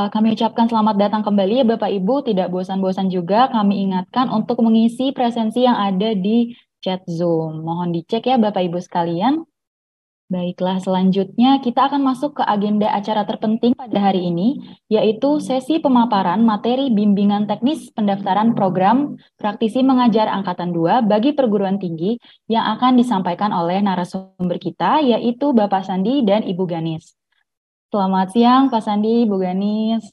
Eh, kami ucapkan selamat datang kembali ya Bapak Ibu. Tidak bosan-bosan juga kami ingatkan untuk mengisi presensi yang ada di chat Zoom. Mohon dicek ya Bapak Ibu sekalian. Baiklah, selanjutnya kita akan masuk ke agenda acara terpenting pada hari ini, yaitu sesi pemaparan materi bimbingan teknis pendaftaran program praktisi mengajar Angkatan 2 bagi perguruan tinggi yang akan disampaikan oleh narasumber kita, yaitu Bapak Sandi dan Ibu Ganis. Selamat siang Pak Sandi, Bu Ganis.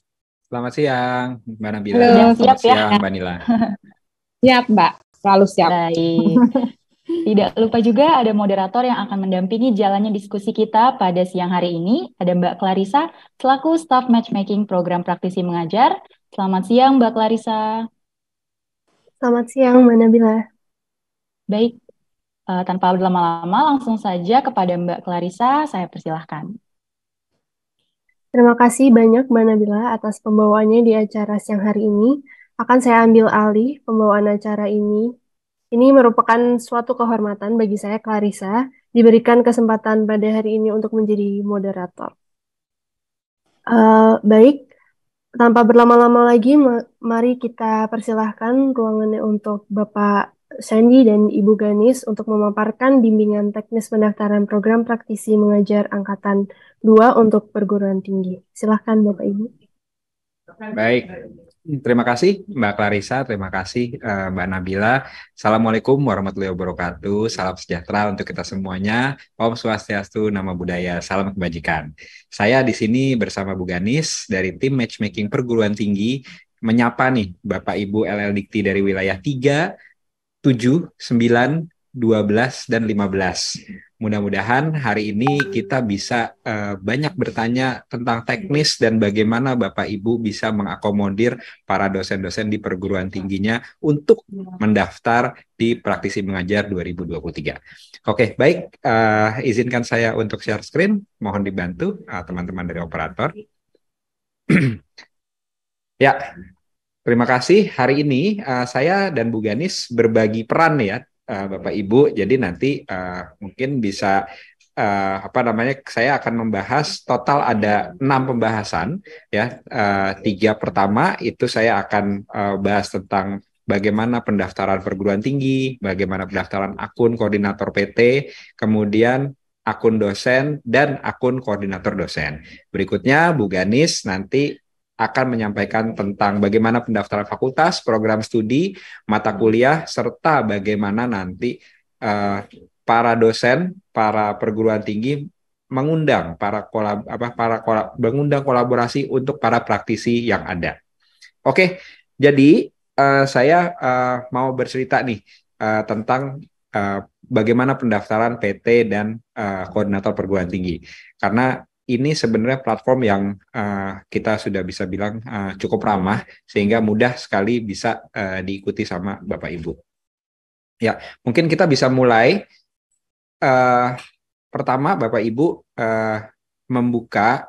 Selamat siang Mbak Nabila. Halo, Selamat siap, ya. siang ya. Mbak Nila. siap Mbak, selalu siap. Baik. Tidak lupa juga ada moderator yang akan mendampingi jalannya diskusi kita pada siang hari ini. Ada Mbak Clarissa selaku Staff Matchmaking Program Praktisi Mengajar. Selamat siang Mbak Clarissa. Selamat siang Mbak Nabila. Baik, uh, tanpa berlama-lama langsung saja kepada Mbak Clarissa saya persilahkan. Terima kasih banyak Mbak Nabila atas pembawaannya di acara siang hari ini. Akan saya ambil alih pembawaan acara ini. Ini merupakan suatu kehormatan bagi saya, Clarissa, diberikan kesempatan pada hari ini untuk menjadi moderator. Uh, baik, tanpa berlama-lama lagi, mari kita persilahkan ruangannya untuk Bapak Sandy dan Ibu Ganis untuk memaparkan bimbingan teknis pendaftaran program praktisi mengajar angkatan 2 untuk perguruan tinggi. Silahkan Bapak Ibu. Baik, terima kasih Mbak Clarissa, terima kasih eh, Mbak Nabila. Assalamualaikum warahmatullahi wabarakatuh, salam sejahtera untuk kita semuanya. Om Swastiastu, Nama Budaya, salam kebajikan. Saya di sini bersama Bu Ganis dari tim Matchmaking Perguruan Tinggi menyapa nih Bapak Ibu LL Dikti dari wilayah 3 7, 9, 12, dan 15. Mudah-mudahan hari ini kita bisa uh, banyak bertanya tentang teknis dan bagaimana Bapak Ibu bisa mengakomodir para dosen-dosen di perguruan tingginya untuk mendaftar di praktisi mengajar 2023. Oke, baik. Uh, izinkan saya untuk share screen. Mohon dibantu eh, teman-teman uh, dari operator. ya, Terima kasih. Hari ini uh, saya dan Bu Ganis berbagi peran ya, uh, Bapak Ibu. Jadi nanti uh, mungkin bisa uh, apa namanya? Saya akan membahas total ada enam pembahasan ya. Uh, tiga pertama itu saya akan uh, bahas tentang bagaimana pendaftaran perguruan tinggi, bagaimana pendaftaran akun koordinator PT, kemudian akun dosen dan akun koordinator dosen. Berikutnya Bu Ganis nanti akan menyampaikan tentang bagaimana pendaftaran fakultas, program studi, mata kuliah, serta bagaimana nanti uh, para dosen, para perguruan tinggi mengundang para kolab, apa para kolab, mengundang kolaborasi untuk para praktisi yang ada. Oke, jadi uh, saya uh, mau bercerita nih uh, tentang uh, bagaimana pendaftaran PT dan uh, koordinator perguruan tinggi. Karena ini sebenarnya platform yang uh, kita sudah bisa bilang uh, cukup ramah sehingga mudah sekali bisa uh, diikuti sama Bapak Ibu. Ya, mungkin kita bisa mulai uh, pertama Bapak Ibu uh, membuka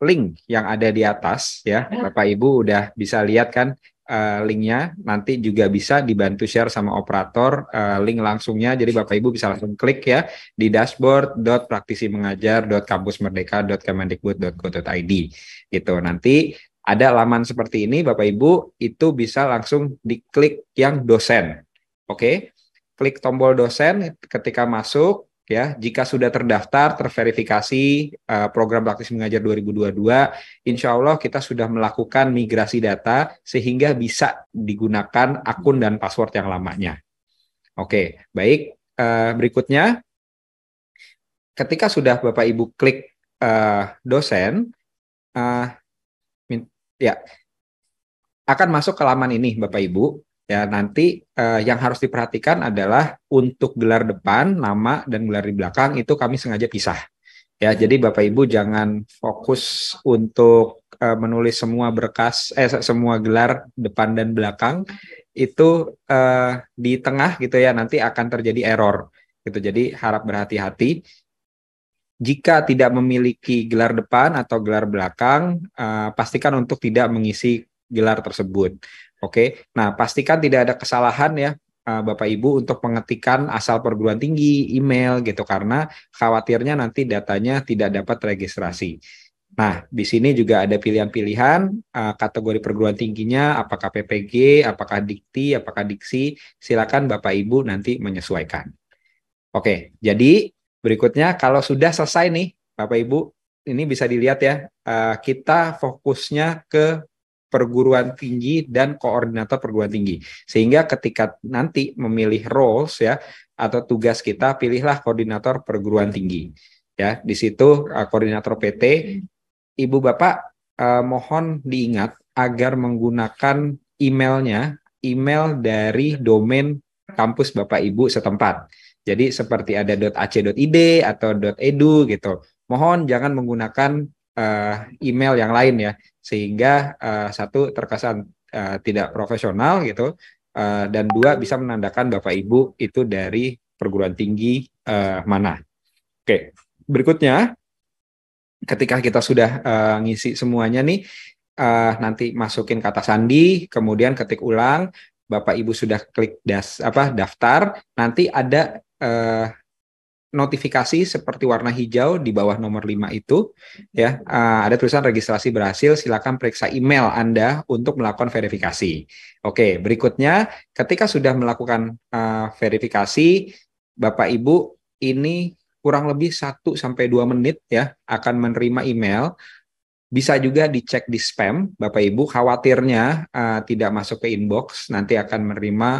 link yang ada di atas ya. ya. Bapak Ibu udah bisa lihat kan uh, linknya. Nanti juga bisa dibantu share sama operator uh, link langsungnya. Jadi Bapak Ibu bisa langsung klik ya di dashboard.praktisimengajar.kampusmerdeka.kemendikbud.go.id gitu. Nanti ada laman seperti ini Bapak Ibu itu bisa langsung diklik yang dosen. Oke. Okay? Klik tombol dosen ketika masuk ya jika sudah terdaftar terverifikasi uh, program praktis mengajar 2022 insya Allah kita sudah melakukan migrasi data sehingga bisa digunakan akun dan password yang lamanya oke baik uh, berikutnya ketika sudah Bapak Ibu klik uh, dosen uh, ya akan masuk ke laman ini Bapak Ibu Ya, nanti eh, yang harus diperhatikan adalah untuk gelar depan, nama dan gelar di belakang itu kami sengaja pisah. Ya, jadi Bapak Ibu jangan fokus untuk uh, menulis semua berkas eh semua gelar depan dan belakang itu uh, di tengah gitu ya nanti akan terjadi error gitu. Jadi harap berhati-hati. Jika tidak memiliki gelar depan atau gelar belakang, uh, pastikan untuk tidak mengisi gelar tersebut. Oke, nah pastikan tidak ada kesalahan ya eh, Bapak Ibu untuk mengetikkan asal perguruan tinggi, email gitu karena khawatirnya nanti datanya tidak dapat registrasi. Nah, di sini juga ada pilihan-pilihan uh, kategori perguruan tingginya, apakah PPG, apakah dikti, apakah diksi. Silakan Bapak Ibu nanti menyesuaikan. Oke, jadi berikutnya kalau sudah selesai nih, Bapak Ibu, ini bisa dilihat ya, uh, kita fokusnya ke perguruan tinggi dan koordinator perguruan tinggi. Sehingga ketika nanti memilih roles ya atau tugas kita pilihlah koordinator perguruan tinggi. Ya, di situ uh, koordinator PT Ibu Bapak uh, mohon diingat agar menggunakan emailnya, email dari domain kampus Bapak Ibu setempat. Jadi seperti ada .ac.id atau .edu gitu. Mohon jangan menggunakan uh, email yang lain ya sehingga uh, satu terkesan uh, tidak profesional gitu uh, dan dua bisa menandakan bapak ibu itu dari perguruan tinggi uh, mana. Oke, berikutnya ketika kita sudah uh, ngisi semuanya nih uh, nanti masukin kata sandi, kemudian ketik ulang, bapak ibu sudah klik das apa daftar, nanti ada uh, notifikasi seperti warna hijau di bawah nomor 5 itu ya uh, ada tulisan registrasi berhasil silakan periksa email Anda untuk melakukan verifikasi. Oke, berikutnya ketika sudah melakukan uh, verifikasi Bapak Ibu ini kurang lebih 1 sampai 2 menit ya akan menerima email bisa juga dicek di spam, Bapak Ibu. Khawatirnya uh, tidak masuk ke inbox, nanti akan menerima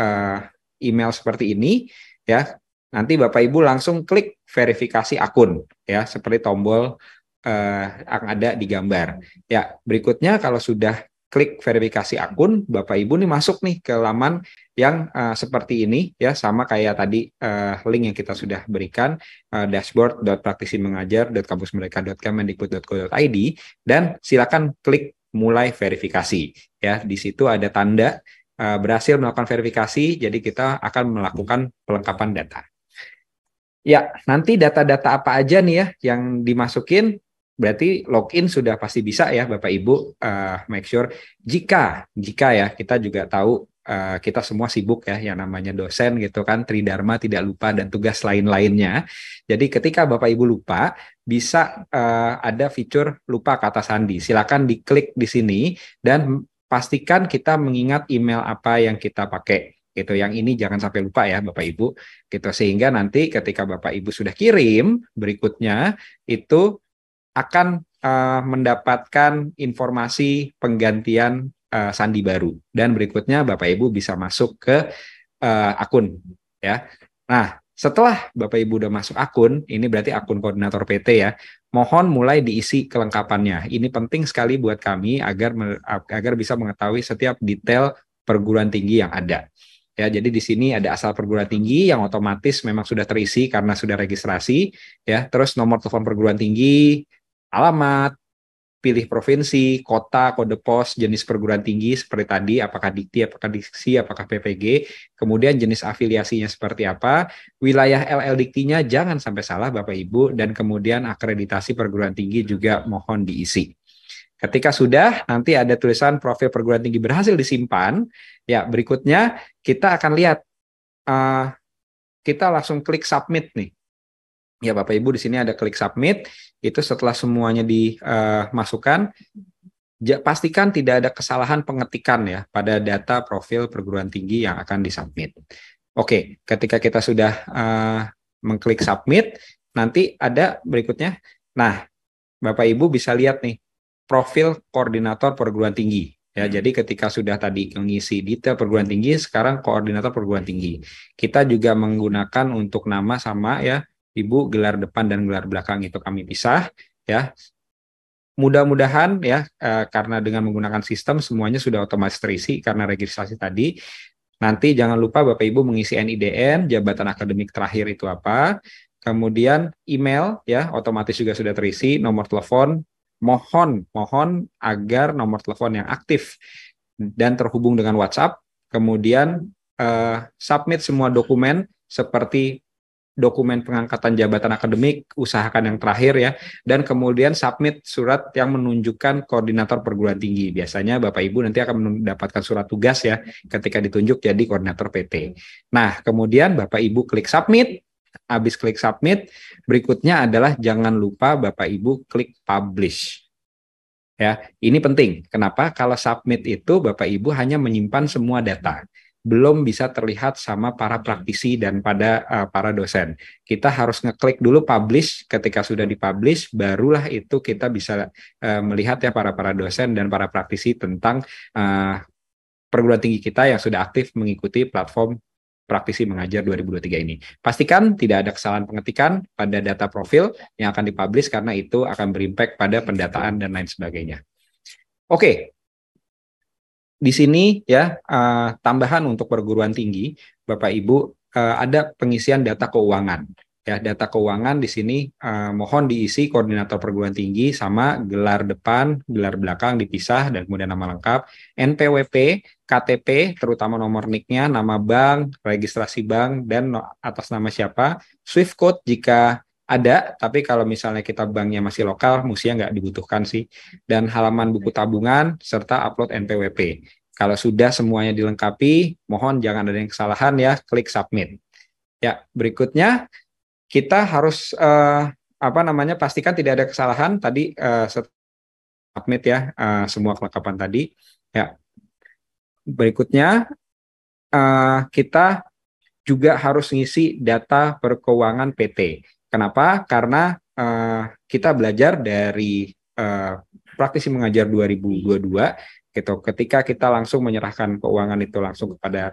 uh, email seperti ini, ya nanti Bapak Ibu langsung klik verifikasi akun ya seperti tombol eh, yang ada di gambar. Ya, berikutnya kalau sudah klik verifikasi akun, Bapak Ibu nih masuk nih ke laman yang uh, seperti ini ya sama kayak tadi uh, link yang kita sudah berikan uh, eh, dashboard.praktisimengajar.kampusmereka.kemendikbud.go.id dan silakan klik mulai verifikasi ya di situ ada tanda uh, berhasil melakukan verifikasi jadi kita akan melakukan pelengkapan data. Ya, nanti data-data apa aja nih ya yang dimasukin berarti login sudah pasti bisa ya Bapak Ibu uh, make sure jika jika ya kita juga tahu uh, kita semua sibuk ya yang namanya dosen gitu kan tridharma tidak lupa dan tugas lain-lainnya. Jadi ketika Bapak Ibu lupa bisa uh, ada fitur lupa kata sandi. Silakan diklik di sini dan pastikan kita mengingat email apa yang kita pakai gitu. Yang ini jangan sampai lupa ya Bapak Ibu, gitu. Sehingga nanti ketika Bapak Ibu sudah kirim berikutnya itu akan uh, mendapatkan informasi penggantian uh, sandi baru dan berikutnya Bapak Ibu bisa masuk ke uh, akun ya. Nah, setelah Bapak Ibu sudah masuk akun, ini berarti akun koordinator PT ya. Mohon mulai diisi kelengkapannya. Ini penting sekali buat kami agar agar bisa mengetahui setiap detail perguruan tinggi yang ada. Ya, jadi di sini ada asal perguruan tinggi yang otomatis memang sudah terisi karena sudah registrasi, ya. Terus nomor telepon perguruan tinggi, alamat, pilih provinsi, kota, kode pos, jenis perguruan tinggi seperti tadi, apakah dikti, apakah diksi, apakah PPG, kemudian jenis afiliasinya seperti apa, wilayah LL diktinya jangan sampai salah Bapak Ibu, dan kemudian akreditasi perguruan tinggi juga mohon diisi. Ketika sudah, nanti ada tulisan profil perguruan tinggi berhasil disimpan. Ya, berikutnya kita akan lihat. Uh, kita langsung klik submit nih. Ya, Bapak Ibu di sini ada klik submit. Itu setelah semuanya dimasukkan, eh, pastikan tidak ada kesalahan pengetikan ya pada data profil perguruan tinggi yang akan disubmit. Oke, ketika kita sudah uh, mengklik submit, nanti ada berikutnya. Nah, Bapak Ibu bisa lihat nih profil koordinator perguruan tinggi. Ya, hmm. jadi ketika sudah tadi mengisi detail perguruan tinggi, sekarang koordinator perguruan tinggi. Kita juga menggunakan untuk nama sama ya, ibu gelar depan dan gelar belakang itu kami pisah ya. Mudah-mudahan ya eh, karena dengan menggunakan sistem semuanya sudah otomatis terisi karena registrasi tadi. Nanti jangan lupa Bapak Ibu mengisi NIDN, jabatan akademik terakhir itu apa, kemudian email ya otomatis juga sudah terisi, nomor telepon, mohon mohon agar nomor telepon yang aktif dan terhubung dengan WhatsApp, kemudian uh, submit semua dokumen seperti dokumen pengangkatan jabatan akademik, usahakan yang terakhir ya, dan kemudian submit surat yang menunjukkan koordinator perguruan tinggi. Biasanya Bapak Ibu nanti akan mendapatkan surat tugas ya ketika ditunjuk jadi koordinator PT. Nah, kemudian Bapak Ibu klik submit, Habis klik submit, berikutnya adalah jangan lupa Bapak Ibu klik publish. Ya, ini penting. Kenapa? Kalau submit itu Bapak Ibu hanya menyimpan semua data belum bisa terlihat sama para praktisi dan pada uh, para dosen. Kita harus ngeklik dulu publish, ketika sudah dipublish barulah itu kita bisa uh, melihat ya para para dosen dan para praktisi tentang uh, perguruan tinggi kita yang sudah aktif mengikuti platform praktisi mengajar 2023 ini. Pastikan tidak ada kesalahan pengetikan pada data profil yang akan dipublish karena itu akan berimpact pada pendataan dan lain sebagainya. Oke. Di sini ya eh, tambahan untuk perguruan tinggi, Bapak Ibu eh, ada pengisian data keuangan ya data keuangan di sini eh, mohon diisi koordinator perguruan tinggi sama gelar depan, gelar belakang dipisah dan kemudian nama lengkap, NPWP, KTP terutama nomor NIK-nya, nama bank, registrasi bank dan no, atas nama siapa, Swift code jika ada, tapi kalau misalnya kita banknya masih lokal, mestinya nggak dibutuhkan sih. Dan halaman buku tabungan serta upload NPWP. Kalau sudah semuanya dilengkapi, mohon jangan ada yang kesalahan ya, klik submit. Ya, berikutnya kita harus uh, apa namanya pastikan tidak ada kesalahan tadi uh, submit ya uh, semua kelengkapan tadi ya berikutnya uh, kita juga harus ngisi data perkeuangan PT kenapa karena uh, kita belajar dari uh, praktisi mengajar 2022 gitu ketika kita langsung menyerahkan keuangan itu langsung kepada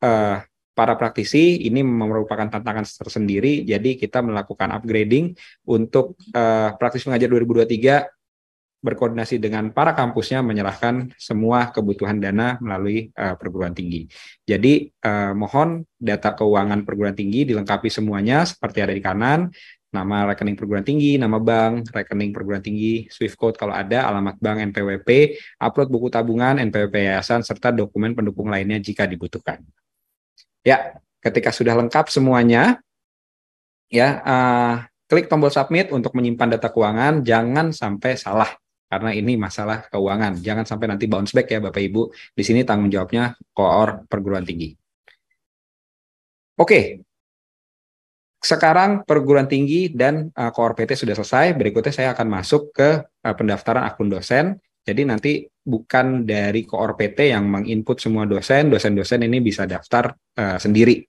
uh, para praktisi ini merupakan tantangan tersendiri. Jadi kita melakukan upgrading untuk uh, eh, praktis mengajar 2023 berkoordinasi dengan para kampusnya menyerahkan semua kebutuhan dana melalui uh, perguruan tinggi. Jadi uh, mohon data keuangan perguruan tinggi dilengkapi semuanya seperti ada di kanan, nama rekening perguruan tinggi, nama bank, rekening perguruan tinggi, SWIFT code kalau ada, alamat bank, NPWP, upload buku tabungan, NPWP yayasan, serta dokumen pendukung lainnya jika dibutuhkan. Ya, ketika sudah lengkap semuanya, ya uh, klik tombol submit untuk menyimpan data keuangan. Jangan sampai salah karena ini masalah keuangan. Jangan sampai nanti bounce back ya Bapak Ibu. Di sini tanggung jawabnya koor perguruan tinggi. Oke. Sekarang perguruan tinggi dan uh, koor PT sudah selesai. Berikutnya saya akan masuk ke uh, pendaftaran akun dosen. Jadi nanti bukan dari koor PT yang menginput semua dosen, dosen-dosen ini bisa daftar uh, sendiri.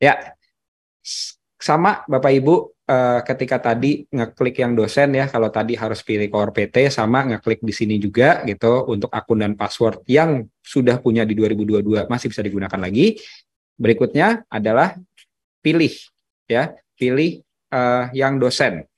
Ya, sama Bapak Ibu uh, ketika tadi ngeklik yang dosen ya, kalau tadi harus pilih koor PT, sama ngeklik di sini juga gitu untuk akun dan password yang sudah punya di 2022 masih bisa digunakan lagi. Berikutnya adalah pilih ya, pilih uh, yang dosen.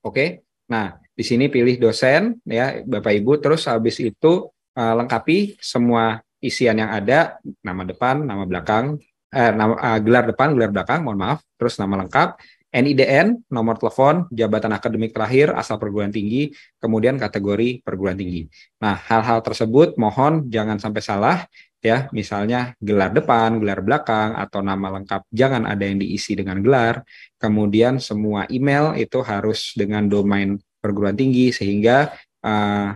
Oke, nah di sini pilih dosen ya Bapak Ibu terus habis itu uh, lengkapi semua isian yang ada, nama depan, nama belakang, eh, nama, uh, gelar depan, gelar belakang, mohon maaf, terus nama lengkap, NIDN, nomor telepon, jabatan akademik terakhir, asal perguruan tinggi, kemudian kategori perguruan tinggi. Nah, hal-hal tersebut mohon jangan sampai salah ya, misalnya gelar depan, gelar belakang atau nama lengkap jangan ada yang diisi dengan gelar. Kemudian semua email itu harus dengan domain perguruan tinggi sehingga uh,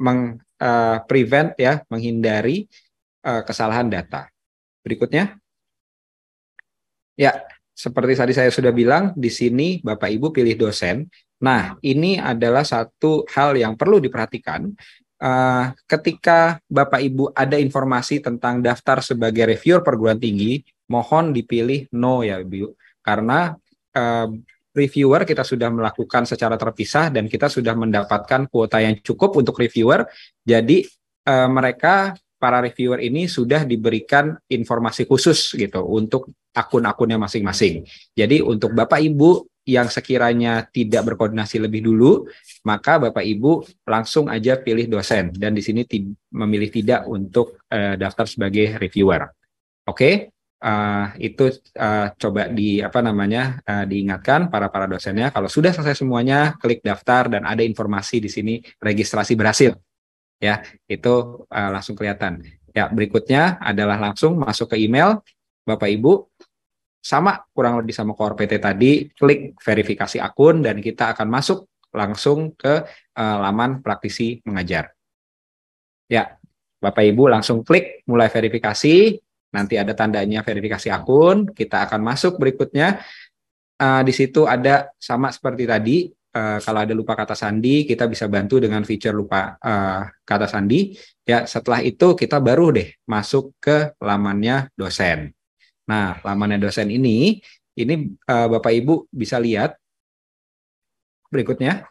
meng uh, prevent ya menghindari uh, kesalahan data. Berikutnya. Ya, seperti tadi saya sudah bilang di sini Bapak Ibu pilih dosen. Nah, ini adalah satu hal yang perlu diperhatikan uh, ketika Bapak Ibu ada informasi tentang daftar sebagai reviewer perguruan tinggi, mohon dipilih no ya Ibu. Karena uh, reviewer kita sudah melakukan secara terpisah dan kita sudah mendapatkan kuota yang cukup untuk reviewer. Jadi uh, mereka para reviewer ini sudah diberikan informasi khusus gitu untuk akun-akunnya masing-masing. Jadi untuk Bapak Ibu yang sekiranya tidak berkoordinasi lebih dulu, maka Bapak Ibu langsung aja pilih dosen dan di sini memilih tidak untuk uh, daftar sebagai reviewer. Oke. Okay? uh, itu uh, coba di apa namanya uh, diingatkan para para dosennya kalau sudah selesai semuanya klik daftar dan ada informasi di sini registrasi berhasil ya itu uh, langsung kelihatan ya berikutnya adalah langsung masuk ke email bapak ibu sama kurang lebih sama core PT tadi klik verifikasi akun dan kita akan masuk langsung ke uh, laman praktisi mengajar ya Bapak Ibu langsung klik mulai verifikasi Nanti ada tandanya verifikasi akun, kita akan masuk berikutnya. Uh, di situ ada sama seperti tadi, uh, kalau ada lupa kata sandi, kita bisa bantu dengan feature lupa uh, kata sandi. Ya, setelah itu kita baru deh masuk ke lamannya dosen. Nah, lamannya dosen ini, ini uh, Bapak Ibu bisa lihat berikutnya.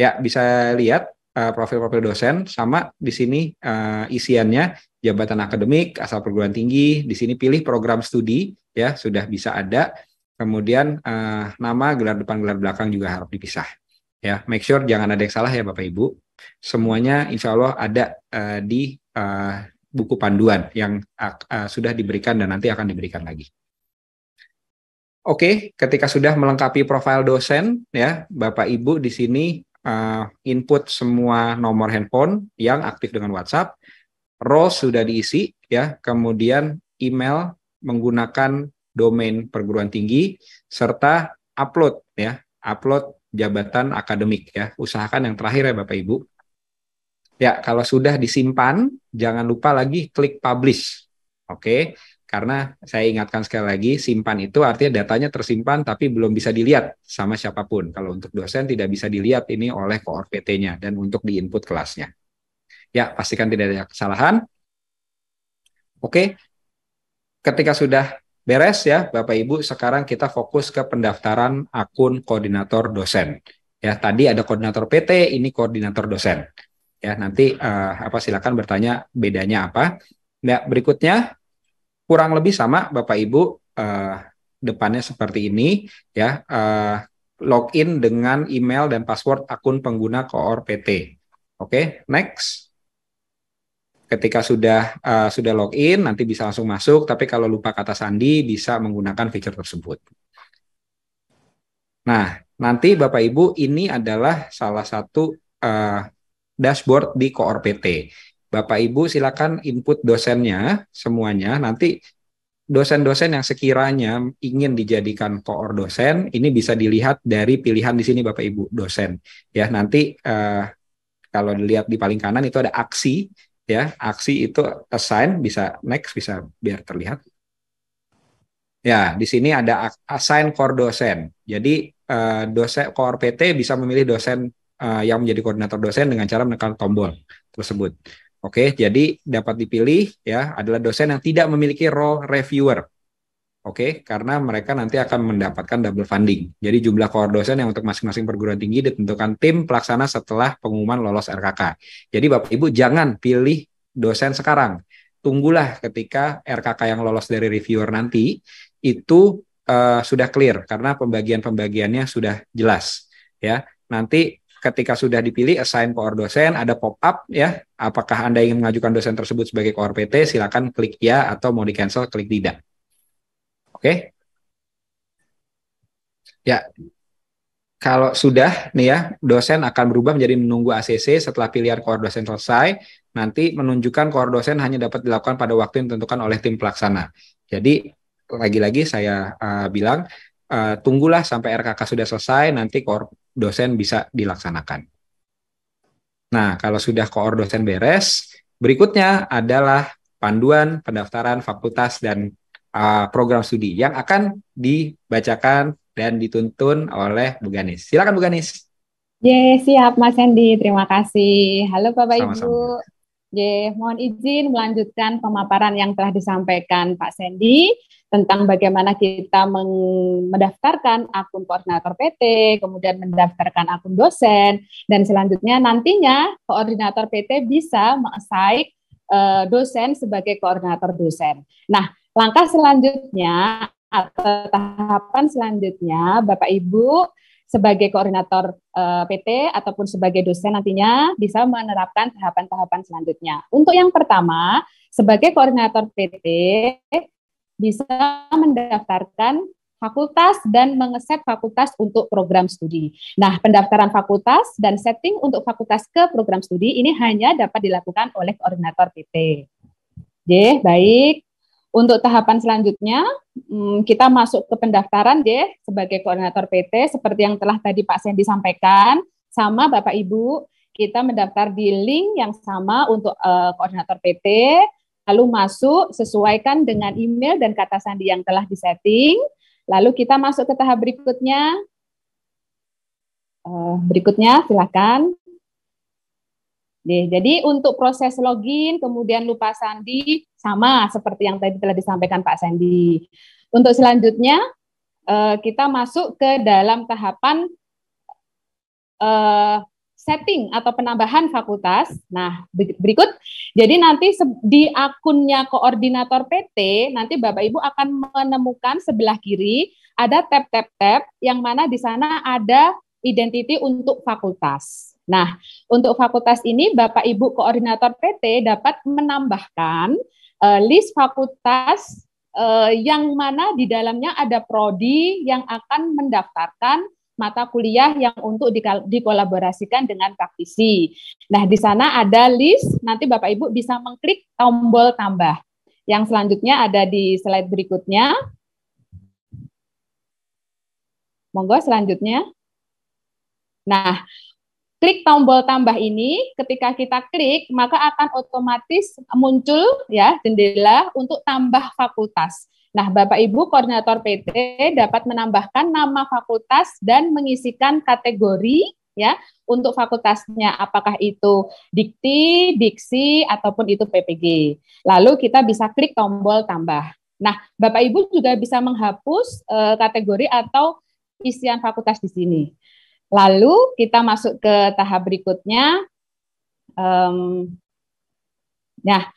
Ya, bisa lihat Eh, profil-profil dosen sama di sini uh, isiannya jabatan akademik asal perguruan tinggi di sini pilih program studi ya sudah bisa ada kemudian uh, nama gelar depan gelar belakang juga harus dipisah ya make sure jangan ada yang salah ya bapak ibu semuanya insya Allah ada uh, di uh, buku panduan yang uh, sudah diberikan dan nanti akan diberikan lagi. Oke, ketika sudah melengkapi profil dosen, ya Bapak Ibu di sini uh, input semua nomor handphone yang aktif dengan WhatsApp, role sudah diisi ya, kemudian email menggunakan domain perguruan tinggi serta upload ya, upload jabatan akademik ya. Usahakan yang terakhir ya Bapak Ibu. Ya, kalau sudah disimpan jangan lupa lagi klik publish. Oke. Karena saya ingatkan sekali lagi, simpan itu artinya datanya tersimpan tapi belum bisa dilihat sama siapapun. Kalau untuk dosen tidak bisa dilihat ini oleh koor PT-nya dan untuk di input kelasnya. Ya, pastikan tidak ada kesalahan. Oke, ketika sudah beres ya Bapak Ibu, sekarang kita fokus ke pendaftaran akun koordinator dosen. Ya, tadi ada koordinator PT, ini koordinator dosen. Ya, nanti eh, apa silakan bertanya bedanya apa. Nah, berikutnya kurang lebih sama Bapak Ibu uh, depannya seperti ini ya uh, login dengan email dan password akun pengguna Koor PT. Oke, okay, next. Ketika sudah uh, sudah login nanti bisa langsung masuk tapi kalau lupa kata sandi bisa menggunakan fitur tersebut. Nah, nanti Bapak Ibu ini adalah salah satu uh, dashboard di Koor PT. Bapak Ibu silakan input dosennya semuanya. Nanti dosen-dosen yang sekiranya ingin dijadikan koor dosen ini bisa dilihat dari pilihan di sini Bapak Ibu dosen ya nanti eh, kalau dilihat di paling kanan itu ada aksi ya aksi itu assign bisa next bisa biar terlihat ya di sini ada assign core dosen jadi eh, dosen core PT bisa memilih dosen eh, yang menjadi koordinator dosen dengan cara menekan tombol tersebut Oke, jadi dapat dipilih ya adalah dosen yang tidak memiliki role reviewer. Oke, karena mereka nanti akan mendapatkan double funding. Jadi jumlah core dosen yang untuk masing-masing perguruan tinggi ditentukan tim pelaksana setelah pengumuman lolos RKK. Jadi Bapak Ibu jangan pilih dosen sekarang. Tunggulah ketika RKK yang lolos dari reviewer nanti itu uh, sudah clear karena pembagian-pembagiannya sudah jelas ya. Nanti ketika sudah dipilih assign core dosen ada pop up ya apakah Anda ingin mengajukan dosen tersebut sebagai core PT, silakan klik ya atau mau di-cancel klik tidak. Oke? Okay? Ya. Kalau sudah nih ya, dosen akan berubah menjadi menunggu ACC setelah pilihan core dosen selesai, nanti menunjukkan core dosen hanya dapat dilakukan pada waktu yang ditentukan oleh tim pelaksana. Jadi lagi-lagi saya uh, bilang uh, tunggulah sampai RKK sudah selesai nanti core dosen bisa dilaksanakan. Nah, kalau sudah koor dosen beres, berikutnya adalah panduan pendaftaran fakultas dan uh, program studi yang akan dibacakan dan dituntun oleh Bu Ganis. Silakan Bu Ganis. Ye, siap Mas Hendi. Terima kasih. Halo Bapak Sama -sama. Ibu. Ye, mohon izin melanjutkan pemaparan yang telah disampaikan Pak Sandy tentang bagaimana kita mendaftarkan akun koordinator PT, kemudian mendaftarkan akun dosen, dan selanjutnya nantinya koordinator PT bisa mengasai uh, eh, dosen sebagai koordinator dosen. Nah, langkah selanjutnya atau tahapan selanjutnya, Bapak Ibu sebagai koordinator uh, eh, PT ataupun sebagai dosen nantinya bisa menerapkan tahapan-tahapan selanjutnya. Untuk yang pertama, sebagai koordinator PT bisa mendaftarkan fakultas dan mengeset fakultas untuk program studi. Nah, pendaftaran fakultas dan setting untuk fakultas ke program studi ini hanya dapat dilakukan oleh koordinator PT. J, baik. Untuk tahapan selanjutnya, hmm, kita masuk ke pendaftaran J sebagai koordinator PT seperti yang telah tadi Pak Sandy sampaikan sama Bapak Ibu, kita mendaftar di link yang sama untuk uh, koordinator PT lalu masuk, sesuaikan dengan email dan kata sandi yang telah disetting. Lalu kita masuk ke tahap berikutnya. Eh, berikutnya, silakan. Deh, jadi untuk proses login, kemudian lupa sandi, sama seperti yang tadi telah disampaikan Pak Sandi. Untuk selanjutnya, eh, kita masuk ke dalam tahapan eh, setting atau penambahan fakultas. Nah, berikut. Jadi nanti di akunnya koordinator PT, nanti Bapak Ibu akan menemukan sebelah kiri ada tab-tab-tab yang mana di sana ada identiti untuk fakultas. Nah, untuk fakultas ini Bapak Ibu koordinator PT dapat menambahkan uh, list fakultas uh, yang mana di dalamnya ada prodi yang akan mendaftarkan mata kuliah yang untuk dikolaborasikan dengan praktisi. Nah, di sana ada list, nanti Bapak Ibu bisa mengklik tombol tambah. Yang selanjutnya ada di slide berikutnya. Monggo selanjutnya. Nah, klik tombol tambah ini ketika kita klik maka akan otomatis muncul ya jendela untuk tambah fakultas. Nah, Bapak Ibu koordinator PT dapat menambahkan nama fakultas dan mengisikan kategori ya untuk fakultasnya apakah itu dikti, diksi ataupun itu PPG. Lalu kita bisa klik tombol tambah. Nah, Bapak Ibu juga bisa menghapus e, kategori atau isian fakultas di sini. Lalu kita masuk ke tahap berikutnya. Um, nah,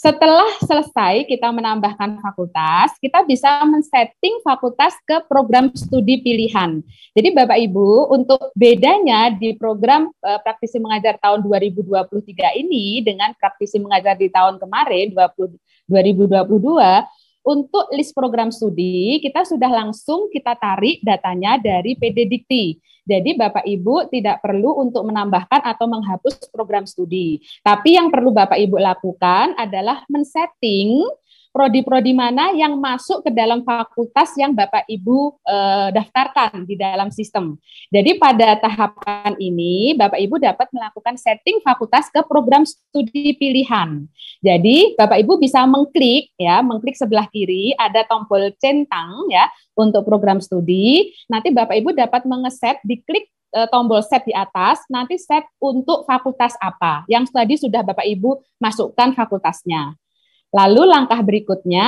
setelah selesai kita menambahkan fakultas, kita bisa men-setting fakultas ke program studi pilihan. Jadi Bapak Ibu, untuk bedanya di program uh, praktisi mengajar tahun 2023 ini dengan praktisi mengajar di tahun kemarin 20, 2022, untuk list program studi, kita sudah langsung kita tarik datanya dari PD Dikti. Jadi Bapak Ibu tidak perlu untuk menambahkan atau menghapus program studi. Tapi yang perlu Bapak Ibu lakukan adalah men-setting prodi-prodi mana yang masuk ke dalam fakultas yang Bapak Ibu eh, daftarkan di dalam sistem. Jadi pada tahapan ini Bapak Ibu dapat melakukan setting fakultas ke program studi pilihan. Jadi Bapak Ibu bisa mengklik ya, mengklik sebelah kiri ada tombol centang ya untuk program studi. Nanti Bapak Ibu dapat mengeset diklik e, tombol set di atas, nanti set untuk fakultas apa yang tadi sudah Bapak Ibu masukkan fakultasnya. Lalu langkah berikutnya,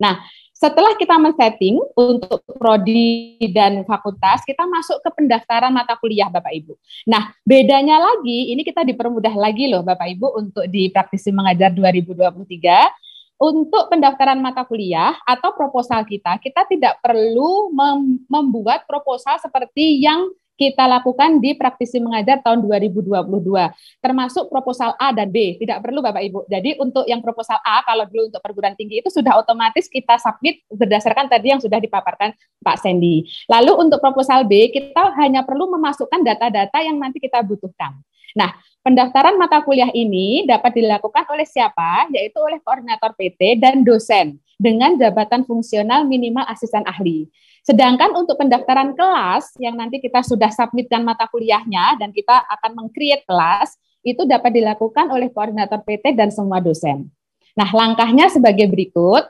nah setelah kita men-setting untuk prodi dan fakultas, kita masuk ke pendaftaran mata kuliah Bapak Ibu. Nah, bedanya lagi, ini kita dipermudah lagi loh Bapak Ibu untuk di praktisi mengajar 2023 untuk pendaftaran mata kuliah atau proposal kita, kita tidak perlu membuat proposal seperti yang kita lakukan di praktisi mengajar tahun 2022, termasuk proposal A dan B. Tidak perlu Bapak Ibu. Jadi untuk yang proposal A, kalau dulu untuk perguruan tinggi itu sudah otomatis kita submit berdasarkan tadi yang sudah dipaparkan Pak Sandy. Lalu untuk proposal B, kita hanya perlu memasukkan data-data yang nanti kita butuhkan. Nah, pendaftaran mata kuliah ini dapat dilakukan oleh siapa? Yaitu oleh koordinator PT dan dosen dengan jabatan fungsional minimal asisten ahli. Sedangkan untuk pendaftaran kelas yang nanti kita sudah submitkan mata kuliahnya dan kita akan mengcreate kelas, itu dapat dilakukan oleh koordinator PT dan semua dosen. Nah, langkahnya sebagai berikut.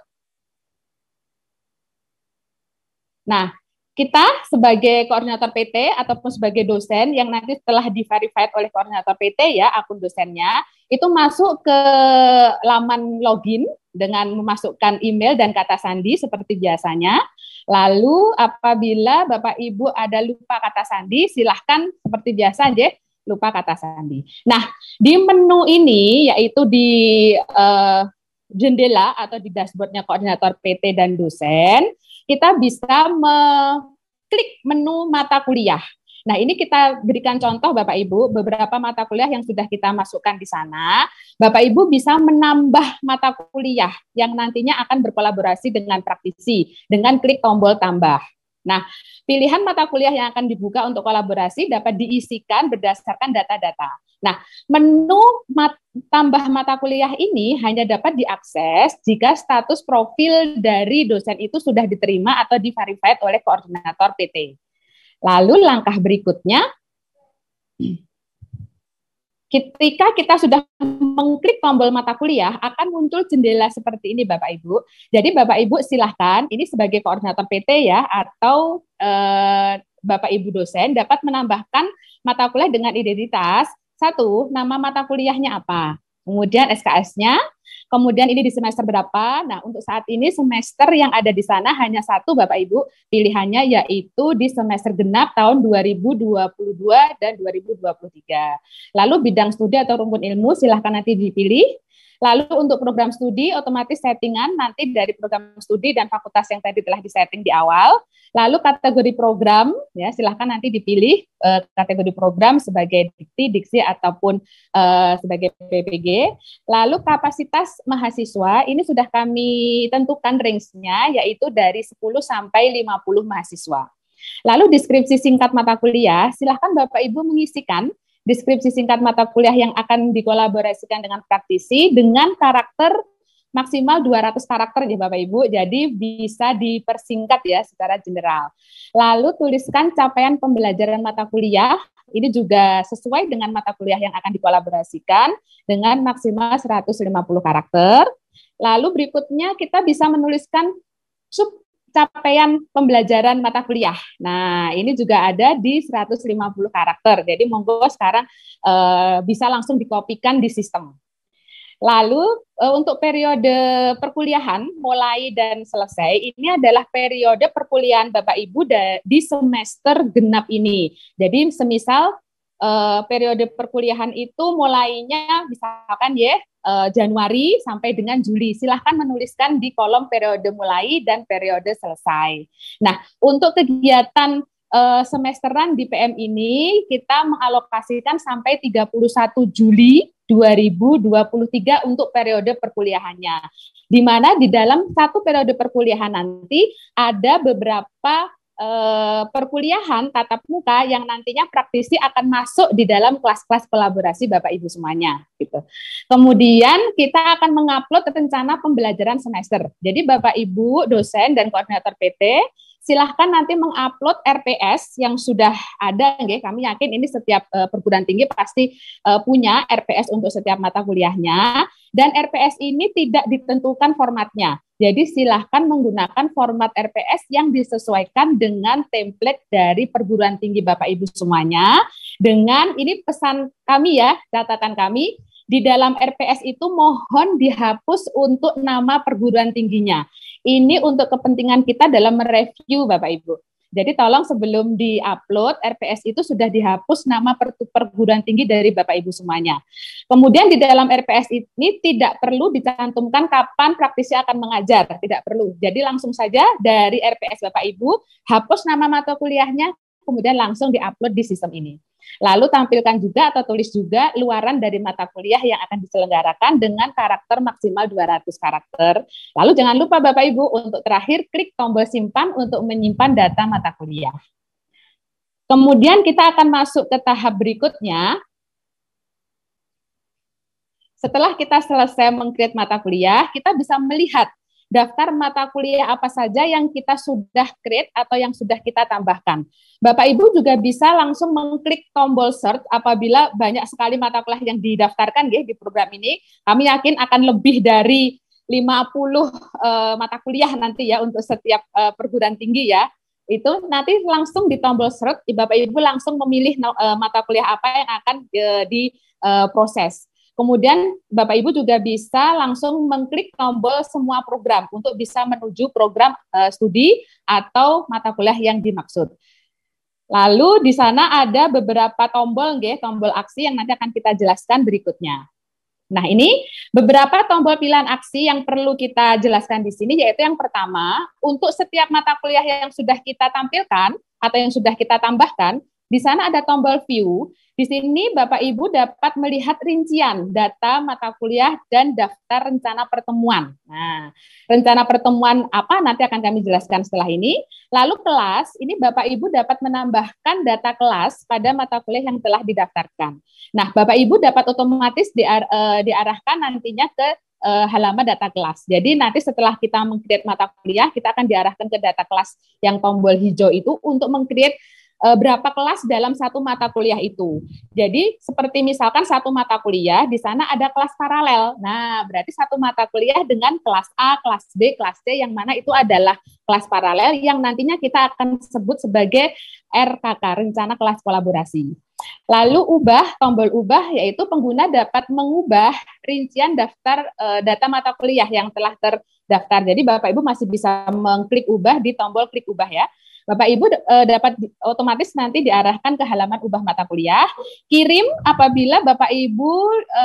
Nah, kita sebagai koordinator PT ataupun sebagai dosen yang nanti telah diverified oleh koordinator PT ya akun dosennya itu masuk ke laman login dengan memasukkan email dan kata sandi seperti biasanya. Lalu apabila Bapak Ibu ada lupa kata sandi, silahkan seperti biasa aja lupa kata sandi. Nah, di menu ini yaitu di uh, jendela atau di dashboardnya koordinator PT dan dosen, kita bisa mengklik menu mata kuliah. Nah, ini kita berikan contoh Bapak Ibu beberapa mata kuliah yang sudah kita masukkan di sana. Bapak Ibu bisa menambah mata kuliah yang nantinya akan berkolaborasi dengan praktisi dengan klik tombol tambah. Nah, pilihan mata kuliah yang akan dibuka untuk kolaborasi dapat diisikan berdasarkan data-data. Nah, menu mat tambah mata kuliah ini hanya dapat diakses jika status profil dari dosen itu sudah diterima atau diverified oleh koordinator PT. Lalu langkah berikutnya, ketika kita sudah mengklik tombol mata kuliah, akan muncul jendela seperti ini Bapak Ibu. Jadi Bapak Ibu silahkan, ini sebagai koordinator PT ya, atau eh, Bapak Ibu dosen dapat menambahkan mata kuliah dengan identitas. Satu, nama mata kuliahnya apa? Kemudian SKS-nya, kemudian ini di semester berapa. Nah, untuk saat ini semester yang ada di sana hanya satu Bapak Ibu, pilihannya yaitu di semester genap tahun 2022 dan 2023. Lalu bidang studi atau rumpun ilmu silahkan nanti dipilih Lalu untuk program studi otomatis settingan nanti dari program studi dan fakultas yang tadi telah disetting di awal. Lalu kategori program ya silahkan nanti dipilih e, kategori program sebagai dikti, diksi ataupun e, sebagai PPG. Lalu kapasitas mahasiswa ini sudah kami tentukan range-nya yaitu dari 10 sampai 50 mahasiswa. Lalu deskripsi singkat mata kuliah silahkan Bapak Ibu mengisikan deskripsi singkat mata kuliah yang akan dikolaborasikan dengan praktisi dengan karakter maksimal 200 karakter ya Bapak Ibu. Jadi bisa dipersingkat ya secara general. Lalu tuliskan capaian pembelajaran mata kuliah ini juga sesuai dengan mata kuliah yang akan dikolaborasikan dengan maksimal 150 karakter. Lalu berikutnya kita bisa menuliskan sub capaian pembelajaran mata kuliah. Nah, ini juga ada di 150 karakter. Jadi monggo sekarang e, bisa langsung dikopikan di sistem. Lalu e, untuk periode perkuliahan mulai dan selesai ini adalah periode perkuliahan Bapak Ibu di semester genap ini. Jadi semisal uh, periode perkuliahan itu mulainya misalkan ya uh, Januari sampai dengan Juli. Silahkan menuliskan di kolom periode mulai dan periode selesai. Nah, untuk kegiatan uh, semesteran di PM ini kita mengalokasikan sampai 31 Juli 2023 untuk periode perkuliahannya. Di mana di dalam satu periode perkuliahan nanti ada beberapa eh, perkuliahan tatap muka yang nantinya praktisi akan masuk di dalam kelas-kelas kolaborasi Bapak Ibu semuanya gitu. Kemudian kita akan mengupload rencana pembelajaran semester. Jadi Bapak Ibu dosen dan koordinator PT silahkan nanti mengupload RPS yang sudah ada, nggih. Kami yakin ini setiap uh, perguruan tinggi pasti uh, punya RPS untuk setiap mata kuliahnya dan RPS ini tidak ditentukan formatnya. Jadi silahkan menggunakan format RPS yang disesuaikan dengan template dari perguruan tinggi Bapak Ibu semuanya. Dengan ini pesan kami ya, catatan kami di dalam RPS itu mohon dihapus untuk nama perguruan tingginya. Ini untuk kepentingan kita dalam mereview Bapak Ibu. Jadi tolong sebelum diupload RPS itu sudah dihapus nama perguruan tinggi dari Bapak Ibu semuanya. Kemudian di dalam RPS ini tidak perlu dicantumkan kapan praktisi akan mengajar, tidak perlu. Jadi langsung saja dari RPS Bapak Ibu hapus nama mata kuliahnya kemudian langsung diupload di sistem ini. Lalu tampilkan juga atau tulis juga luaran dari mata kuliah yang akan diselenggarakan dengan karakter maksimal 200 karakter. Lalu jangan lupa Bapak Ibu untuk terakhir klik tombol simpan untuk menyimpan data mata kuliah. Kemudian kita akan masuk ke tahap berikutnya. Setelah kita selesai meng-create mata kuliah, kita bisa melihat daftar mata kuliah apa saja yang kita sudah create atau yang sudah kita tambahkan. Bapak Ibu juga bisa langsung mengklik tombol search apabila banyak sekali mata kuliah yang didaftarkan ya, di program ini. Kami yakin akan lebih dari 50 uh, eh, mata kuliah nanti ya untuk setiap uh, perguruan tinggi ya itu nanti langsung di tombol search Bapak Ibu langsung memilih uh, mata kuliah apa yang akan uh, diproses. Uh, proses. Kemudian Bapak Ibu juga bisa langsung mengklik tombol semua program untuk bisa menuju program uh, studi atau mata kuliah yang dimaksud. Lalu di sana ada beberapa tombol nggih, tombol aksi yang nanti akan kita jelaskan berikutnya. Nah, ini beberapa tombol pilihan aksi yang perlu kita jelaskan di sini yaitu yang pertama, untuk setiap mata kuliah yang sudah kita tampilkan atau yang sudah kita tambahkan, di sana ada tombol view. Di sini Bapak Ibu dapat melihat rincian data mata kuliah dan daftar rencana pertemuan. Nah, rencana pertemuan apa nanti akan kami jelaskan setelah ini. Lalu kelas, ini Bapak Ibu dapat menambahkan data kelas pada mata kuliah yang telah didaftarkan. Nah, Bapak Ibu dapat otomatis diar eh, diarahkan nantinya ke eh, halaman data kelas. Jadi nanti setelah kita mengcreate mata kuliah, kita akan diarahkan ke data kelas yang tombol hijau itu untuk mengcreate Eh, berapa kelas dalam satu mata kuliah itu. Jadi seperti misalkan satu mata kuliah di sana ada kelas paralel. Nah, berarti satu mata kuliah dengan kelas A, kelas B, kelas C yang mana itu adalah kelas paralel yang nantinya kita akan sebut sebagai RKK, rencana kelas kolaborasi. Lalu ubah tombol ubah yaitu pengguna dapat mengubah rincian daftar e, data mata kuliah yang telah terdaftar. Jadi Bapak Ibu masih bisa mengklik ubah di tombol klik ubah ya. Bapak Ibu e, dapat di, otomatis nanti diarahkan ke halaman ubah mata kuliah. Kirim apabila Bapak Ibu e,